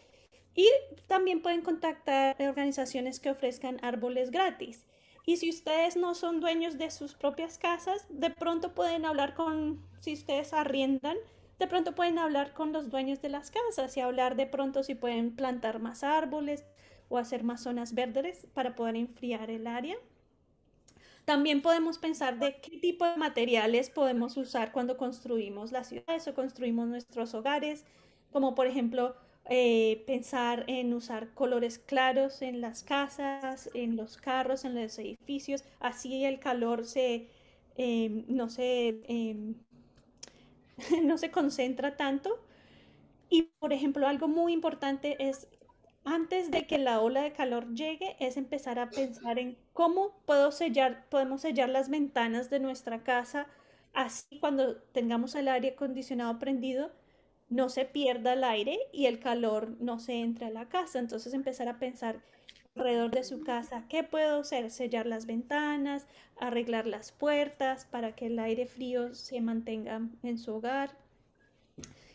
y también pueden contactar organizaciones que ofrezcan árboles gratis. Y si ustedes no son dueños de sus propias casas, de pronto pueden hablar con, si ustedes arriendan, de pronto pueden hablar con los dueños de las casas y hablar de pronto si pueden plantar más árboles o hacer más zonas verdes para poder enfriar el área. También podemos pensar de qué tipo de materiales podemos usar cuando construimos las ciudades o construimos nuestros hogares, como por ejemplo eh, pensar en usar colores claros en las casas, en los carros, en los edificios, así el calor se, em, no se em, (laughs) no se concentra tanto. Y, por ejemplo, algo muy importante es, antes de que la ola de calor llegue, es empezar a pensar en cómo puedo sellar, podemos sellar las ventanas de nuestra casa, así cuando tengamos el aire acondicionado prendido, no se pierda el aire y el calor no se entre a la casa. Entonces empezar a pensar alrededor de su casa. ¿Qué puedo hacer? Sellar las ventanas, arreglar las puertas para que el aire frío se mantenga en su hogar.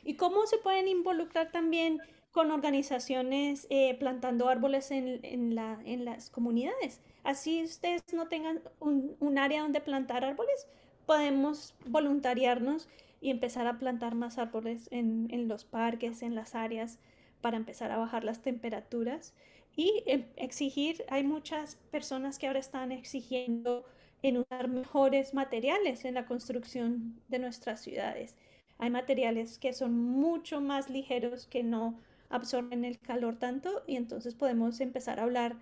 ¿Y cómo se pueden involucrar también con organizaciones eh, plantando árboles en, las comunidades? Así ustedes no tengan un, área donde plantar árboles, podemos voluntariarnos y empezar a plantar más árboles en, los parques, en las áreas, para empezar a bajar las temperaturas. Y em, exigir, hay muchas personas que ahora están exigiendo en usar mejores materiales en la construcción de nuestras ciudades. Hay materiales que son mucho más ligeros, que no absorben el calor tanto y entonces podemos empezar a hablar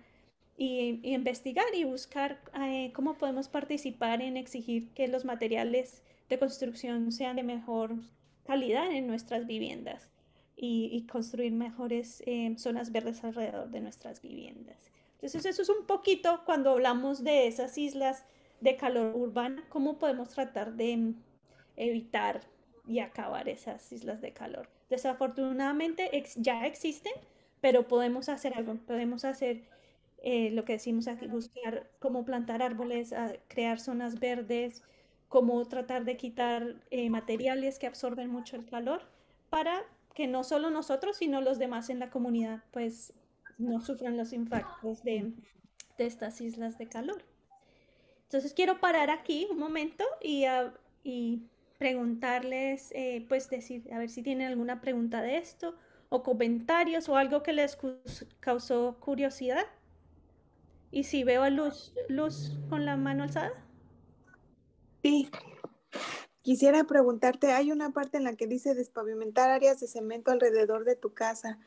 y, investigar y buscar eh, cómo podemos participar en exigir que los materiales de construcción sean de mejor calidad en nuestras viviendas y, construir mejores eh, zonas verdes alrededor de nuestras viviendas. Entonces eso es un poquito cuando hablamos de esas islas de calor urbana, cómo podemos tratar de mm, evitar y acabar esas islas de calor. Desafortunadamente ya existen, pero podemos hacer algo, podemos hacer eh, lo que decimos aquí, buscar cómo plantar árboles, ah, crear zonas verdes, cómo tratar de quitar eh, materiales que absorben mucho el calor para que no solo nosotros, sino los demás en la comunidad, pues no sufran los impactos de, estas islas de calor. Entonces quiero parar aquí un momento y, ah, preguntarles, eh, pues decir, a ver si tienen alguna pregunta de esto o comentarios o algo que les causó curiosidad. Y si veo a Luz, Luz con la mano alzada. Sí, Quisiera preguntarte, hay una parte en la que dice despavimentar áreas de cemento alrededor de tu casa,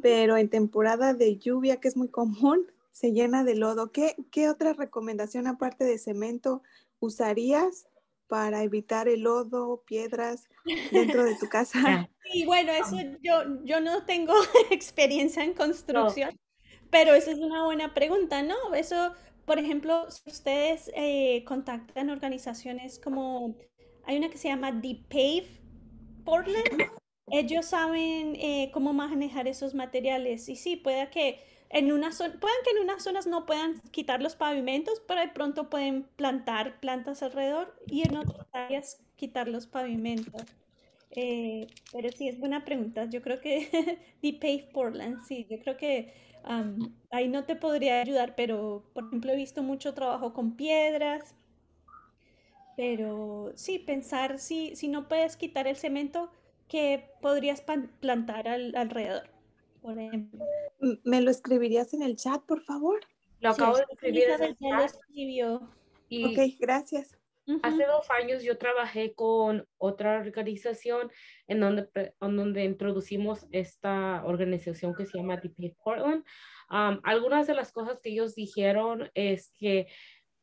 pero en temporada de lluvia, que es muy común, se llena de lodo. ¿Qué, otra recomendación aparte de cemento usarías para evitar el lodo, piedras dentro de tu casa? (laughs) Y bueno, eso yo, yo no tengo (laughs) experiencia en construcción, pero esa es una buena pregunta, ¿no? Eso, por ejemplo, si ustedes eh, contactan organizaciones como hay una que se llama Deep Pave Portland. Ellos saben eh, cómo manejar esos materiales. Y sí, puede que en una puedan que en unas zonas no puedan quitar los pavimentos, pero de pronto pueden plantar plantas alrededor y en otras áreas quitar los pavimentos. Eh, pero sí, es buena pregunta. Yo creo que Deep (laughs) Pave Portland, sí, yo creo que ahí no te podría ayudar, pero por ejemplo he visto mucho trabajo con piedras, pero sí, pensar si, si no puedes quitar el cemento, ¿qué podrías plantar al, alrededor? Por ejemplo. ¿Me lo escribirías en el chat, por favor? Lo acabo de escribir en el chat. Y ok, gracias. Hace dos años yo trabajé con otra organización en donde, en donde introducimos esta organización que se llama DP Portland. algunas de las cosas que ellos dijeron es que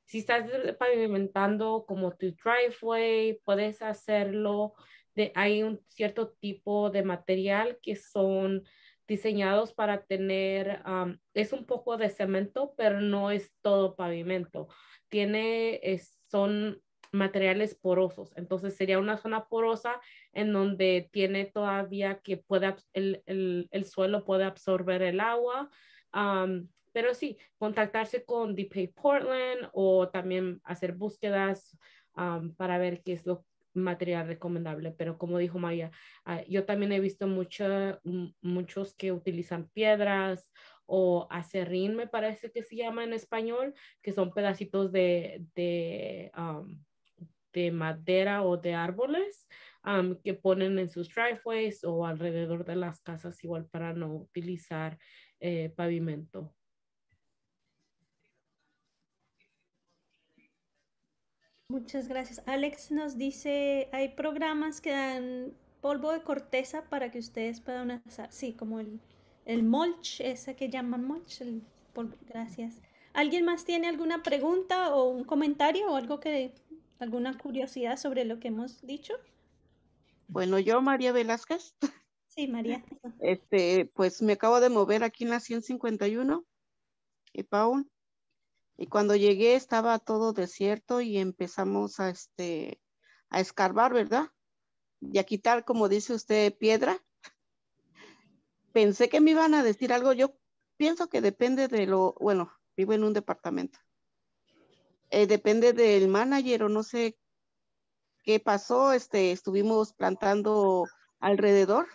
si estás pavimentando como tu driveway, puedes hacerlo. De, hay un cierto tipo de material que son diseñados para tener, es un poco de cemento, pero no es todo pavimento. Tiene, son materiales porosos. Entonces sería una zona porosa en donde tiene todavía que pueda, el, suelo puede absorber el agua pero sí, contactarse con DPay Portland o también hacer búsquedas para ver qué es lo material recomendable, pero como dijo Maya, ah, yo también he visto muchos que utilizan piedras o acerrín, me parece que se llama en español, que son pedacitos de, de, madera o de árboles que ponen en sus driveways o alrededor de las casas, igual para no utilizar eh, pavimento. Muchas gracias. Alex nos dice, hay programas que dan polvo de corteza para que ustedes puedan hacer Sí, como el, el mulch, ese que llaman mulch. El polvo. Gracias. ¿Alguien más tiene alguna pregunta o un comentario o algo que, alguna curiosidad sobre lo que hemos dicho? Bueno, yo, María Velázquez. Sí, María. (laughs) Este, pues me acabo de mover aquí en la 151. Y Paul, y cuando llegué estaba todo desierto y empezamos a, este, a escarbar, ¿verdad? Y a quitar, como dice usted, piedra. Pensé que me iban a decir algo. Yo pienso que depende de lo, bueno, vivo en un departamento. Eh, depende del manager o no sé qué pasó. Este, estuvimos plantando alrededor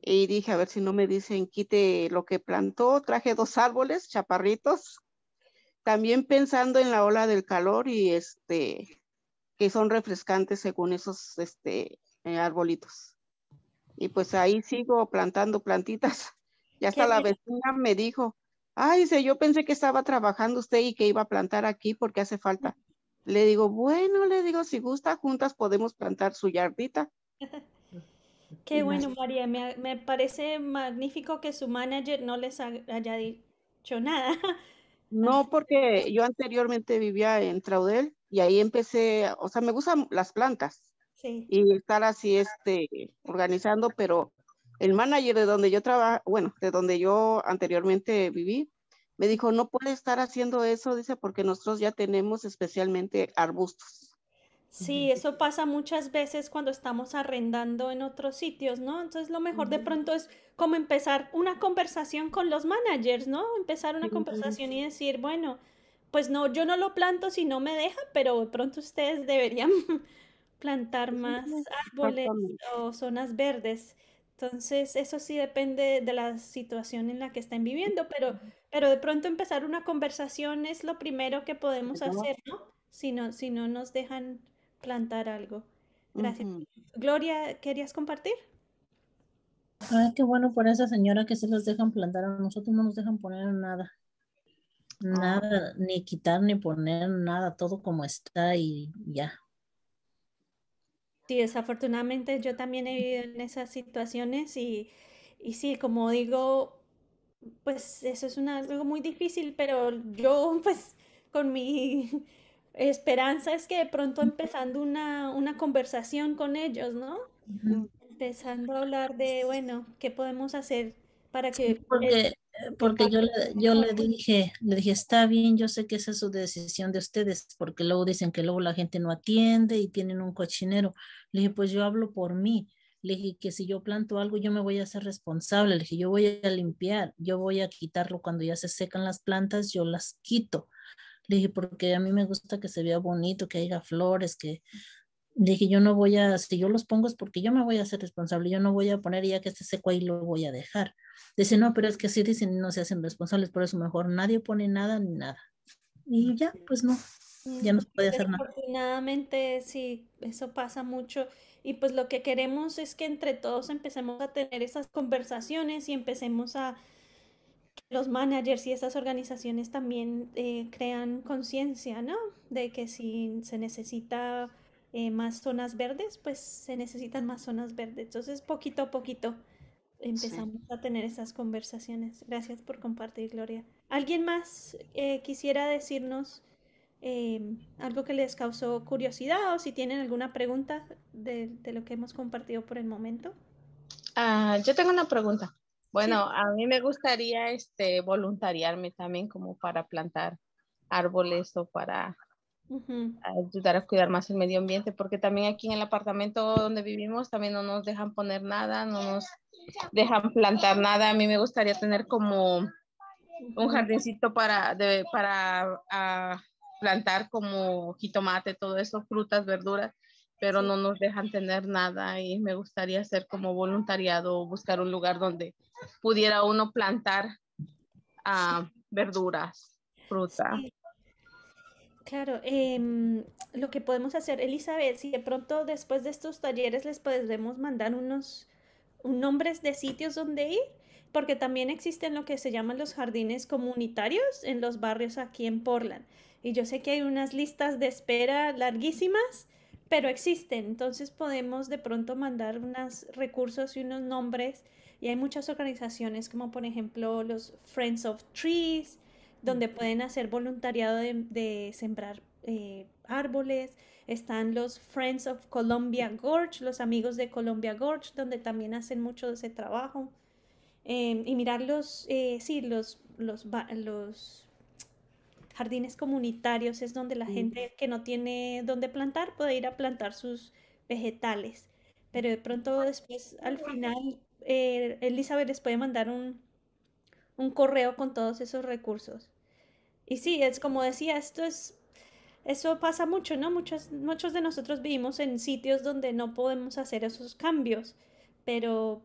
y dije, a ver si no me dicen, quite lo que plantó. Traje dos árboles, chaparritos también pensando en la ola del calor y este, que son refrescantes según esos este, eh, arbolitos. Y pues ahí sigo plantando plantitas. (laughs) Y hasta la vecina me dijo, ay, dice, yo pensé que estaba trabajando usted y que iba a plantar aquí porque hace falta. Le digo, bueno, le digo, si gusta, juntas podemos plantar su yardita. (laughs) Qué bueno, María. Me, me, parece magnífico que su manager no les haya dicho nada, (laughs) No, porque yo anteriormente vivía en Traudel y ahí empecé, o sea, me gustan las plantas y estar así, este, organizando, pero el manager de donde yo trabajo, bueno, de donde yo anteriormente viví, me dijo, no puede estar haciendo eso, dice, porque nosotros ya tenemos especialmente arbustos. Sí, eso pasa muchas veces cuando estamos arrendando en otros sitios, ¿no? Entonces lo mejor de pronto es como empezar una conversación con los managers, ¿no? Empezar una conversación y decir, bueno, pues no, yo no lo planto si no me deja, pero de pronto ustedes deberían (laughs) plantar más árboles o zonas verdes. Entonces, eso sí depende de la situación en la que estén viviendo, pero, pero de pronto empezar una conversación es lo primero que podemos hacer, ¿no? Si no, si no nos dejan plantar algo. Gracias. Gloria, ¿querías compartir? Ay, ah, qué bueno por esa señora que se los dejan plantar. A nosotros no nos dejan poner nada. Nada, ah. ni quitar ni poner nada, todo como está y ya. Sí, desafortunadamente yo también he vivido en esas situaciones y, y sí, como digo, pues eso es algo muy difícil, pero yo pues con mi esperanza es que de pronto empezando una, una conversación con ellos, ¿no? Empezando a hablar de, bueno, ¿qué podemos hacer para que... Porque, yo, le, yo le dije, le dije, está bien, yo sé que esa es su decisión de ustedes, porque luego dicen que luego la gente no atiende y tienen un cochinero. Le dije, pues yo hablo por mí. Le dije que si yo planto algo, yo me voy a hacer responsable. Le dije, yo voy a limpiar, yo voy a quitarlo cuando ya se secan las plantas, yo las quito. Le dije, porque a mí me gusta que se vea bonito, que haya flores, que... dije, yo no voy a, si yo los pongo es porque yo me voy a hacer responsable, yo no voy a poner ya que esté seco ahí lo voy a dejar. Dice, no, pero es que así dicen, no se hacen responsables, por eso mejor nadie pone nada ni nada. Y ya, pues no, mm, ya no se puede hacer nada. Afortunadamente, sí, eso pasa mucho. Y pues lo que queremos es que entre todos empecemos a tener esas conversaciones y empecemos a, los managers y esas organizaciones también eh, crean conciencia, ¿no? De que si se necesita eh, más zonas verdes, pues se necesitan más zonas verdes. Entonces, poquito a poquito empezamos a tener esas conversaciones. Gracias por compartir, Gloria. ¿Alguien más eh, quisiera decirnos em, algo que les causó curiosidad o si tienen alguna pregunta de, lo que hemos compartido por el momento? Ah, yo tengo una pregunta. Bueno, a mí me gustaría este, voluntariarme también como para plantar árboles o para ayudar a cuidar más el medio ambiente, porque también aquí en el apartamento donde vivimos también no nos dejan poner nada, no nos dejan plantar nada. A mí me gustaría tener como un jardincito para, para ah, plantar como jitomate, todo eso, frutas, verduras, pero no nos dejan tener nada y me gustaría hacer como voluntariado o buscar un lugar donde pudiera uno plantar ah, verduras, fruta. Claro, em, lo que podemos hacer, Elizabeth, si de pronto después de estos talleres les podemos mandar unos nombres de sitios donde ir, porque también existen lo que se llaman los jardines comunitarios en los barrios aquí en Portland. Y yo sé que hay unas listas de espera larguísimas, pero existen. Entonces podemos de pronto mandar unos recursos y unos nombres y hay muchas organizaciones como por ejemplo los Friends of Trees, donde pueden hacer voluntariado de, sembrar eh, árboles. Están los Friends of Columbia Gorge, los amigos de Columbia Gorge, donde también hacen mucho de ese trabajo. Em, y mirar los, eh, sí, los, los, jardines comunitarios es donde la gente que no tiene donde plantar puede ir a plantar sus vegetales. Pero de pronto después, al final, eh, Elizabeth les puede mandar un, correo con todos esos recursos. Y sí, es como decía, esto eso pasa mucho, ¿no? Muchos, de nosotros vivimos en sitios donde no podemos hacer esos cambios, pero,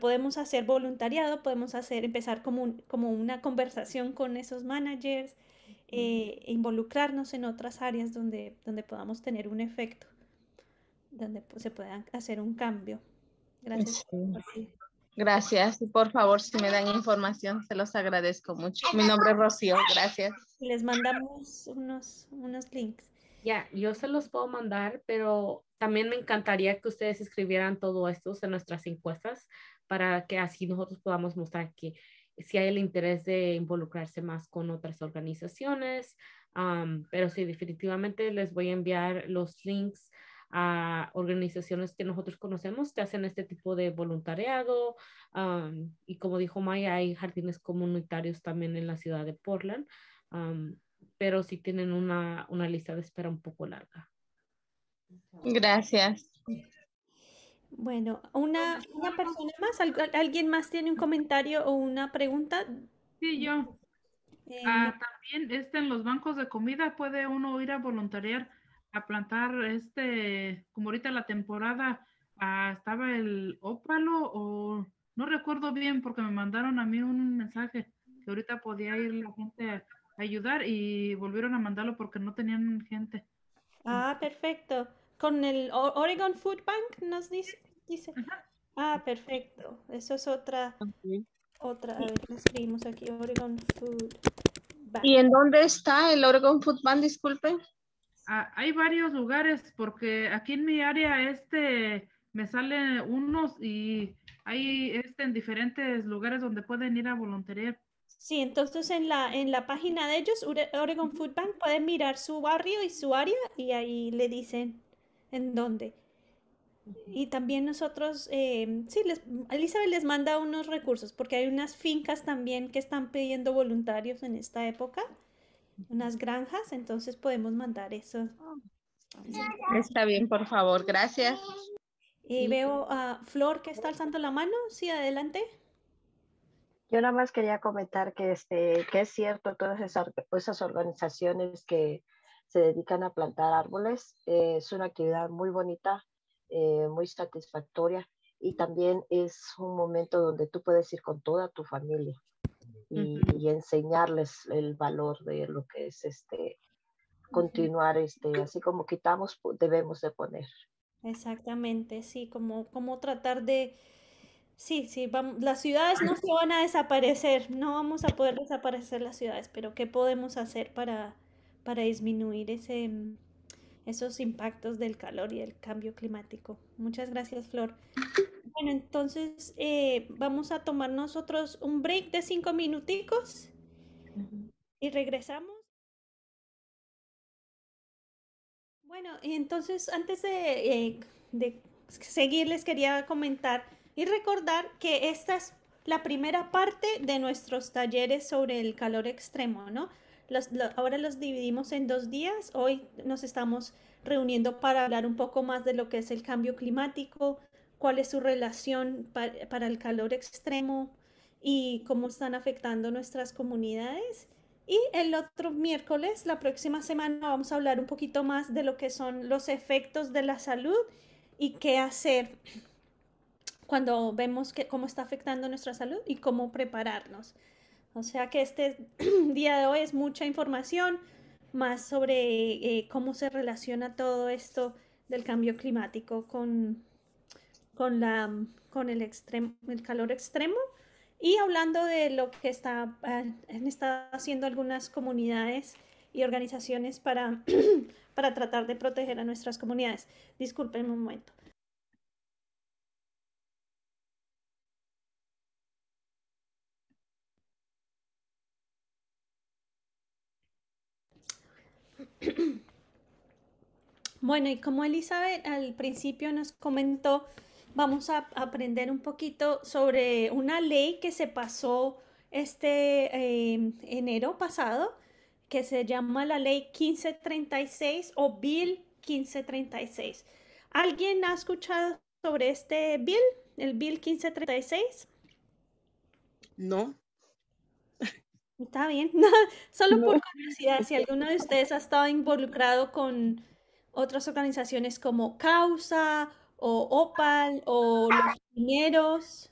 podemos hacer voluntariado, podemos hacer, empezar como, una conversación con esos managers, e involucrarnos en otras áreas donde, donde podamos tener un efecto, donde se pueda hacer un cambio. Gracias. Gracias. Y por favor, si me dan información, se los agradezco mucho. Mi nombre es Rocío. Gracias. Les mandamos unos, unos links. Ya, yo se los puedo mandar, pero también me encantaría que ustedes escribieran todo esto en nuestras encuestas para que así nosotros podamos mostrar que si hay el interés de involucrarse más con otras organizaciones, pero sí, definitivamente les voy a enviar los links a organizaciones que nosotros conocemos que hacen este tipo de voluntariado. y como dijo Maya, hay jardines comunitarios también en la ciudad de Portland, pero sí tienen una, una lista de espera un poco larga. Gracias. Bueno, una, una persona más, ¿alguien más tiene un comentario o una pregunta? Sí, yo. Eh, ah, también este, en los bancos de comida puede uno ir a voluntariar a plantar este, como ahorita la temporada, ah, estaba el ópalo o no recuerdo bien porque me mandaron a mí un mensaje que ahorita podía ir la gente a ayudar y volvieron a mandarlo porque no tenían gente. Ah, perfecto. Con el Oregon Food Bank nos dice. Ah, perfecto. Eso es otra. Otra. A escribimos aquí Oregon Food Bank. ¿Y en dónde está el Oregon Food Bank? Disculpe hay varios lugares porque aquí en mi área este me salen unos y hay este en diferentes lugares donde pueden ir a voluntariar. Sí, entonces en la, en la página de ellos, Oregon Food Bank, pueden mirar su barrio y su área y ahí le dicen en dónde. Y también nosotros, eh, sí, Elizabeth les manda unos recursos porque hay unas fincas también que están pidiendo voluntarios en esta época unas granjas, entonces podemos mandar eso. Está bien, por favor, gracias. Y veo a Flor que está alzando la mano, sí, adelante. Yo nada más quería comentar que, este, que es cierto, todas esas, organizaciones que se dedican a plantar árboles, eh, es una actividad muy bonita, eh, muy satisfactoria y también es un momento donde tú puedes ir con toda tu familia y, enseñarles el valor de lo que es este continuar este así como quitamos debemos de poner exactamente sí como como tratar de sí sí las ciudades no se van a desaparecer no vamos a poder desaparecer las ciudades pero qué podemos hacer para para disminuir ese mm, esos impactos del calor y el cambio climático muchas gracias Flor bueno, entonces eh, vamos a tomar nosotros un break de cinco minuticos y regresamos. Bueno, entonces antes eh, de, seguir les quería comentar y recordar que esta es la primera parte de nuestros talleres sobre el calor extremo, ¿no? ahora los dividimos en dos días. Hoy nos estamos reuniendo para hablar un poco más de lo que es el cambio climático, cuál es su relación para el calor extremo y cómo están afectando nuestras comunidades. Y el otro miércoles, la próxima semana, vamos a hablar un poquito más de lo que son los efectos de la salud y qué hacer cuando vemos que, cómo está afectando nuestra salud y cómo prepararnos. O sea que este (clears throat) día de hoy es mucha información más sobre eh, cómo se relaciona todo esto del cambio climático con con, la, con el, extremo, el calor extremo. Y hablando de lo que está, ah, han estado haciendo algunas comunidades y organizaciones para, (clears throat) para tratar de proteger a nuestras comunidades. Disculpen un momento. (clears throat) Bueno, y como Elizabeth al principio nos comentó, vamos a aprender un poquito sobre una ley que se pasó este em, enero pasado, que se llama la ley 1536 o Bill 1536. ¿Alguien ha escuchado sobre este bill, el bill 1536? No. Está bien, (laughs) solo por curiosidad, si alguno de ustedes ha estado involucrado con otras organizaciones como Causa o Opal o los mineros.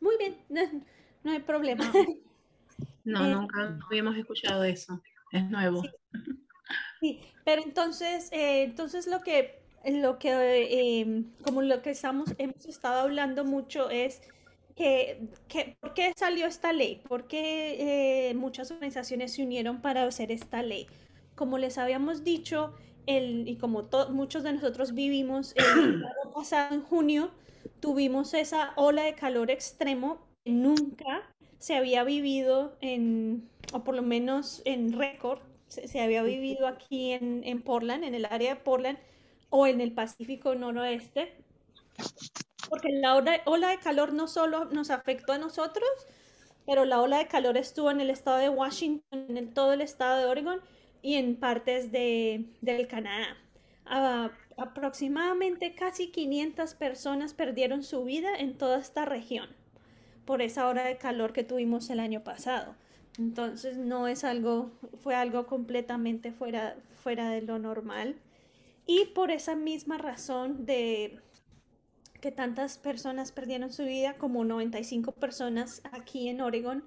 Muy bien, no, hay problema. (laughs) No, eh, nunca habíamos escuchado eso. Es nuevo. Sí, pero entonces, eh, entonces lo que, lo que, em, como lo que estamos, hemos estado hablando mucho es que, que ¿por qué salió esta ley? ¿Por qué eh, muchas organizaciones se unieron para hacer esta ley? Como les habíamos dicho, y como muchos de nosotros vivimos el (clears throat) pasado, en junio, tuvimos esa ola de calor extremo que nunca se había vivido en, o por lo menos en récord, se, había vivido aquí en, Portland, en el área de Portland o en el Pacífico Noroeste. Porque la ola, de calor no solo nos afectó a nosotros, pero la ola de calor estuvo en el estado de Washington, en todo el estado de Oregon y en partes del Canadá. aproximadamente casi 500 personas perdieron su vida en toda esta región por esa hora de calor que tuvimos el año pasado. Entonces no es algo, fue algo completamente fuera, fuera de lo normal. Y por esa misma razón de que tantas personas perdieron su vida, como 95 personas aquí en Oregon,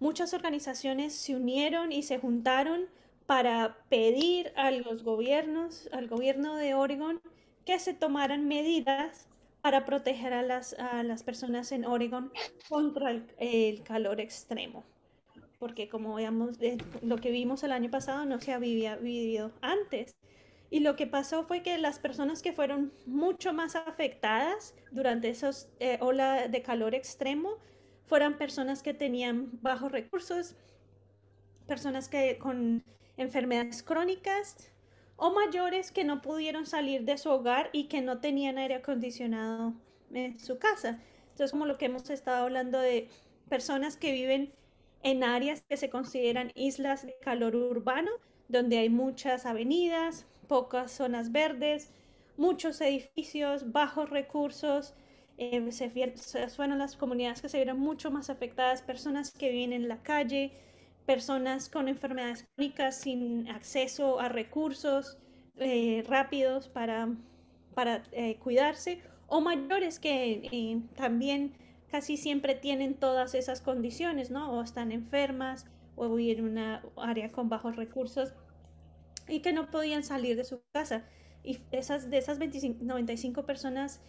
muchas organizaciones se unieron y se juntaron para pedir a los gobiernos, al gobierno de Oregon, que se tomaran medidas para proteger a las, a las personas en Oregon contra el, calor extremo. Porque como veamos, eh, lo que vimos el año pasado no se había vivido antes. Y lo que pasó fue que las personas que fueron mucho más afectadas durante esas eh, olas de calor extremo fueran personas que tenían bajos recursos, personas que con enfermedades crónicas o mayores que no pudieron salir de su hogar y que no tenían aire acondicionado en su casa. Entonces, como lo que hemos estado hablando de personas que viven en áreas que se consideran islas de calor urbano, donde hay muchas avenidas, pocas zonas verdes, muchos edificios, bajos recursos. Em, se, fueron las comunidades que se vieron mucho más afectadas, personas que viven en la calle, personas con enfermedades crónicas sin acceso a recursos eh, rápidos para, eh, cuidarse o mayores que eh, también casi siempre tienen todas esas condiciones, ¿no? O están enfermas o viven en una área con bajos recursos y que no podían salir de su casa. Y esas, de esas 95 personas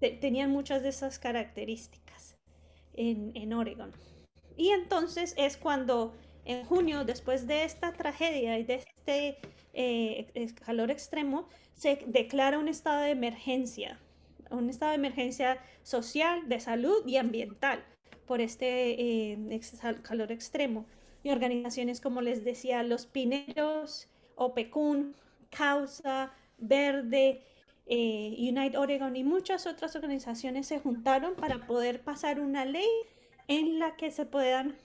tenían muchas de esas características en, en Oregon. Y entonces es cuando en junio, después de esta tragedia y de este eh, calor extremo, se declara un estado de emergencia, un estado de emergencia social, de salud y ambiental por este eh, calor extremo. Y organizaciones como les decía, Los Pineros, OPECUN, Causa, Verde, eh, Unite Oregon y muchas otras organizaciones se juntaron para poder pasar una ley en la que se puedan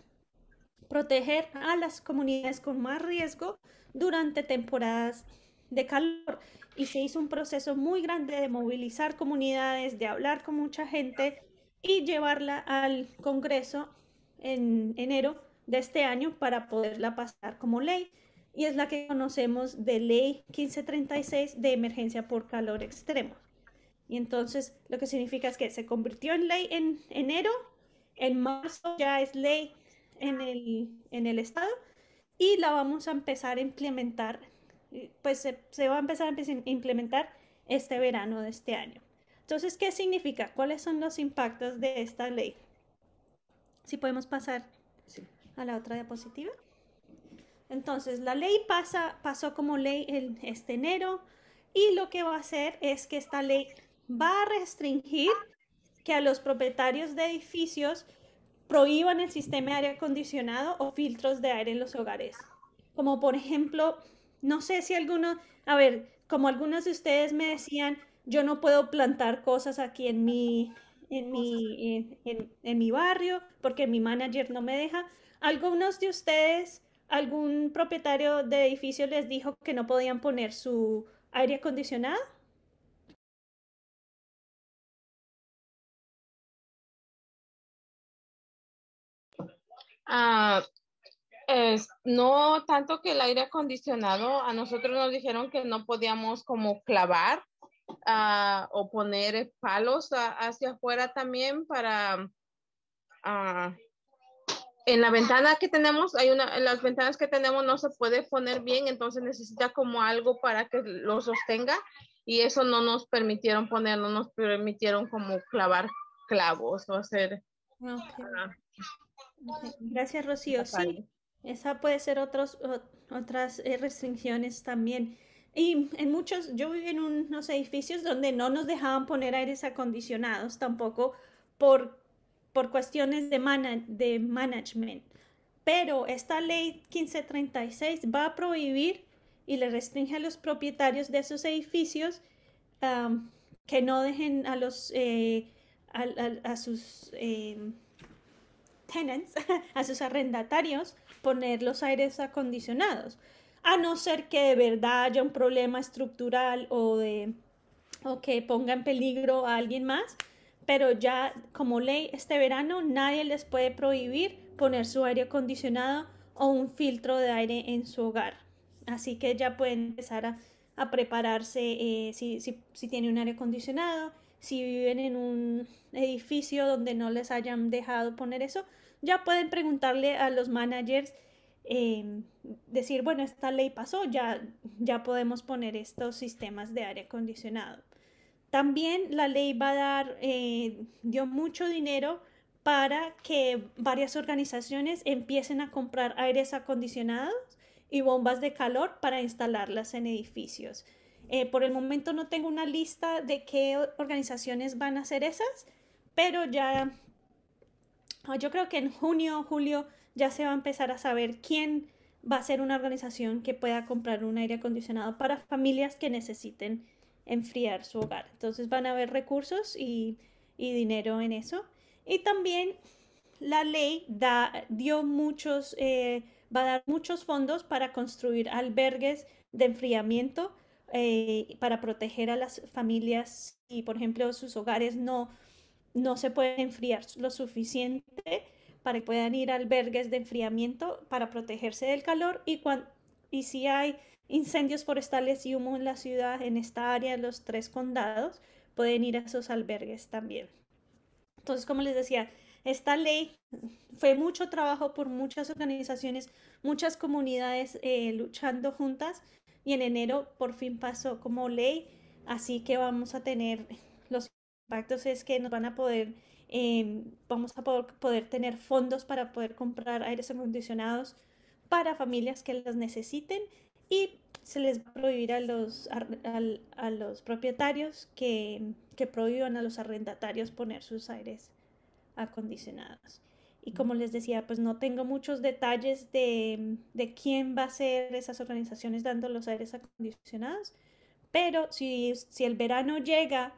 proteger a las comunidades con más riesgo durante temporadas de calor. Y se hizo un proceso muy grande de movilizar comunidades, de hablar con mucha gente y llevarla al Congreso en enero de este año para poderla pasar como ley. Y es la que conocemos de Ley 1536 de emergencia por calor extremo. Y entonces lo que significa es que se convirtió en ley en enero en marzo ya es ley en el, estado y la vamos a empezar a implementar, pues se, va a empezar a implementar este verano de este año. Entonces, ¿qué significa? ¿Cuáles son los impactos de esta ley? Si podemos pasar a la otra diapositiva. Entonces, la ley pasa, pasó como ley en este enero y lo que va a hacer es que esta ley va a restringir que a los propietarios de edificios prohíban el sistema de aire acondicionado o filtros de aire en los hogares. Como por ejemplo, no sé si alguno a ver, como algunos de ustedes me decían, yo no puedo plantar cosas aquí en mi, en mi, en, mi barrio porque mi manager no me deja. Algunos de ustedes, algún propietario de edificio les dijo que no podían poner su aire acondicionado. Ah, no tanto que el aire acondicionado, a nosotros nos dijeron que no podíamos como clavar ah, o poner palos hacia afuera también para... Ah, en la ventana que tenemos, hay una, en las ventanas que tenemos no se puede poner bien, entonces necesita como algo para que lo sostenga y eso no nos permitieron poner, no nos permitieron como clavar clavos o hacer... Gracias, Rocío. Sí, esa puede ser otros, otras eh, restricciones también. Y en muchos, yo viví en unos edificios donde no nos dejaban poner aires acondicionados tampoco por, por cuestiones de, de management. Pero esta ley 1536 va a prohibir y le restringe a los propietarios de esos edificios que no dejen a los eh, a, sus em, tenants, (laughs) a sus arrendatarios, poner los aires acondicionados, a no ser que de verdad haya un problema estructural o, que ponga en peligro a alguien más, pero ya como ley este verano nadie les puede prohibir poner su aire acondicionado o un filtro de aire en su hogar. Así que ya pueden empezar a, prepararse eh, si, tienen tiene un aire acondicionado si viven en un edificio donde no les hayan dejado poner eso, ya pueden preguntarle a los managers, em, decir, bueno, esta ley pasó, ya, ya podemos poner estos sistemas de aire acondicionado. También la ley va a dar, eh, dio mucho dinero para que varias organizaciones empiecen a comprar aires acondicionados y bombas de calor para instalarlas en edificios. Eh, por el momento no tengo una lista de qué organizaciones van a hacer esas, pero ya oh, yo creo que en junio, o julio ya se va a empezar a saber quién va a ser una organización que pueda comprar un aire acondicionado para familias que necesiten enfriar su hogar. Entonces van a haber recursos y, dinero en eso. Y también la ley dio muchos, eh, va a dar muchos fondos para construir albergues de enfriamiento eh, para proteger a las familias y, por ejemplo, sus hogares no, se pueden enfriar lo suficiente para que puedan ir a albergues de enfriamiento para protegerse del calor y, y si hay incendios forestales y humo en la ciudad, en esta área, de los tres condados, pueden ir a esos albergues también. Entonces, como les decía, esta ley fue mucho trabajo por muchas organizaciones, muchas comunidades eh, luchando juntas y en enero por fin pasó como ley, así que vamos a tener los impactos es que nos van a poder, eh, vamos a poder, tener fondos para poder comprar aires acondicionados para familias que las necesiten y se les va a prohibir a los, los propietarios que, que prohíban a los arrendatarios poner sus aires acondicionados. Y como les decía, pues no tengo muchos detalles de, de quién va a ser esas organizaciones dando los aires acondicionados, pero si, si el verano llega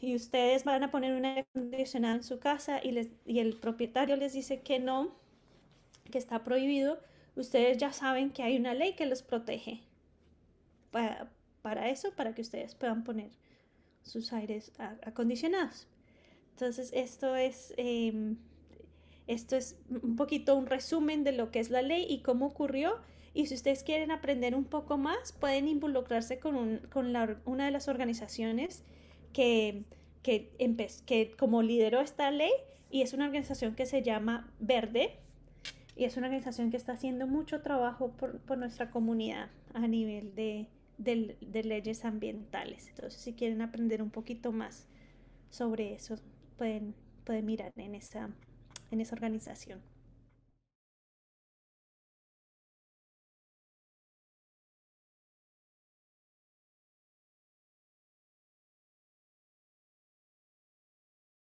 y ustedes van a poner un aire acondicionado en su casa y, y el propietario les dice que no, que está prohibido, ustedes ya saben que hay una ley que los protege para, eso, para que ustedes puedan poner sus aires acondicionados. Entonces, esto es... Em, esto es un poquito un resumen de lo que es la ley y cómo ocurrió. Y si ustedes quieren aprender un poco más, pueden involucrarse con, una de las organizaciones que, que, como lideró esta ley y es una organización que se llama Verde y es una organización que está haciendo mucho trabajo por, nuestra comunidad a nivel de, de leyes ambientales. Entonces, si quieren aprender un poquito más sobre eso, pueden, pueden mirar en esa en esa organización.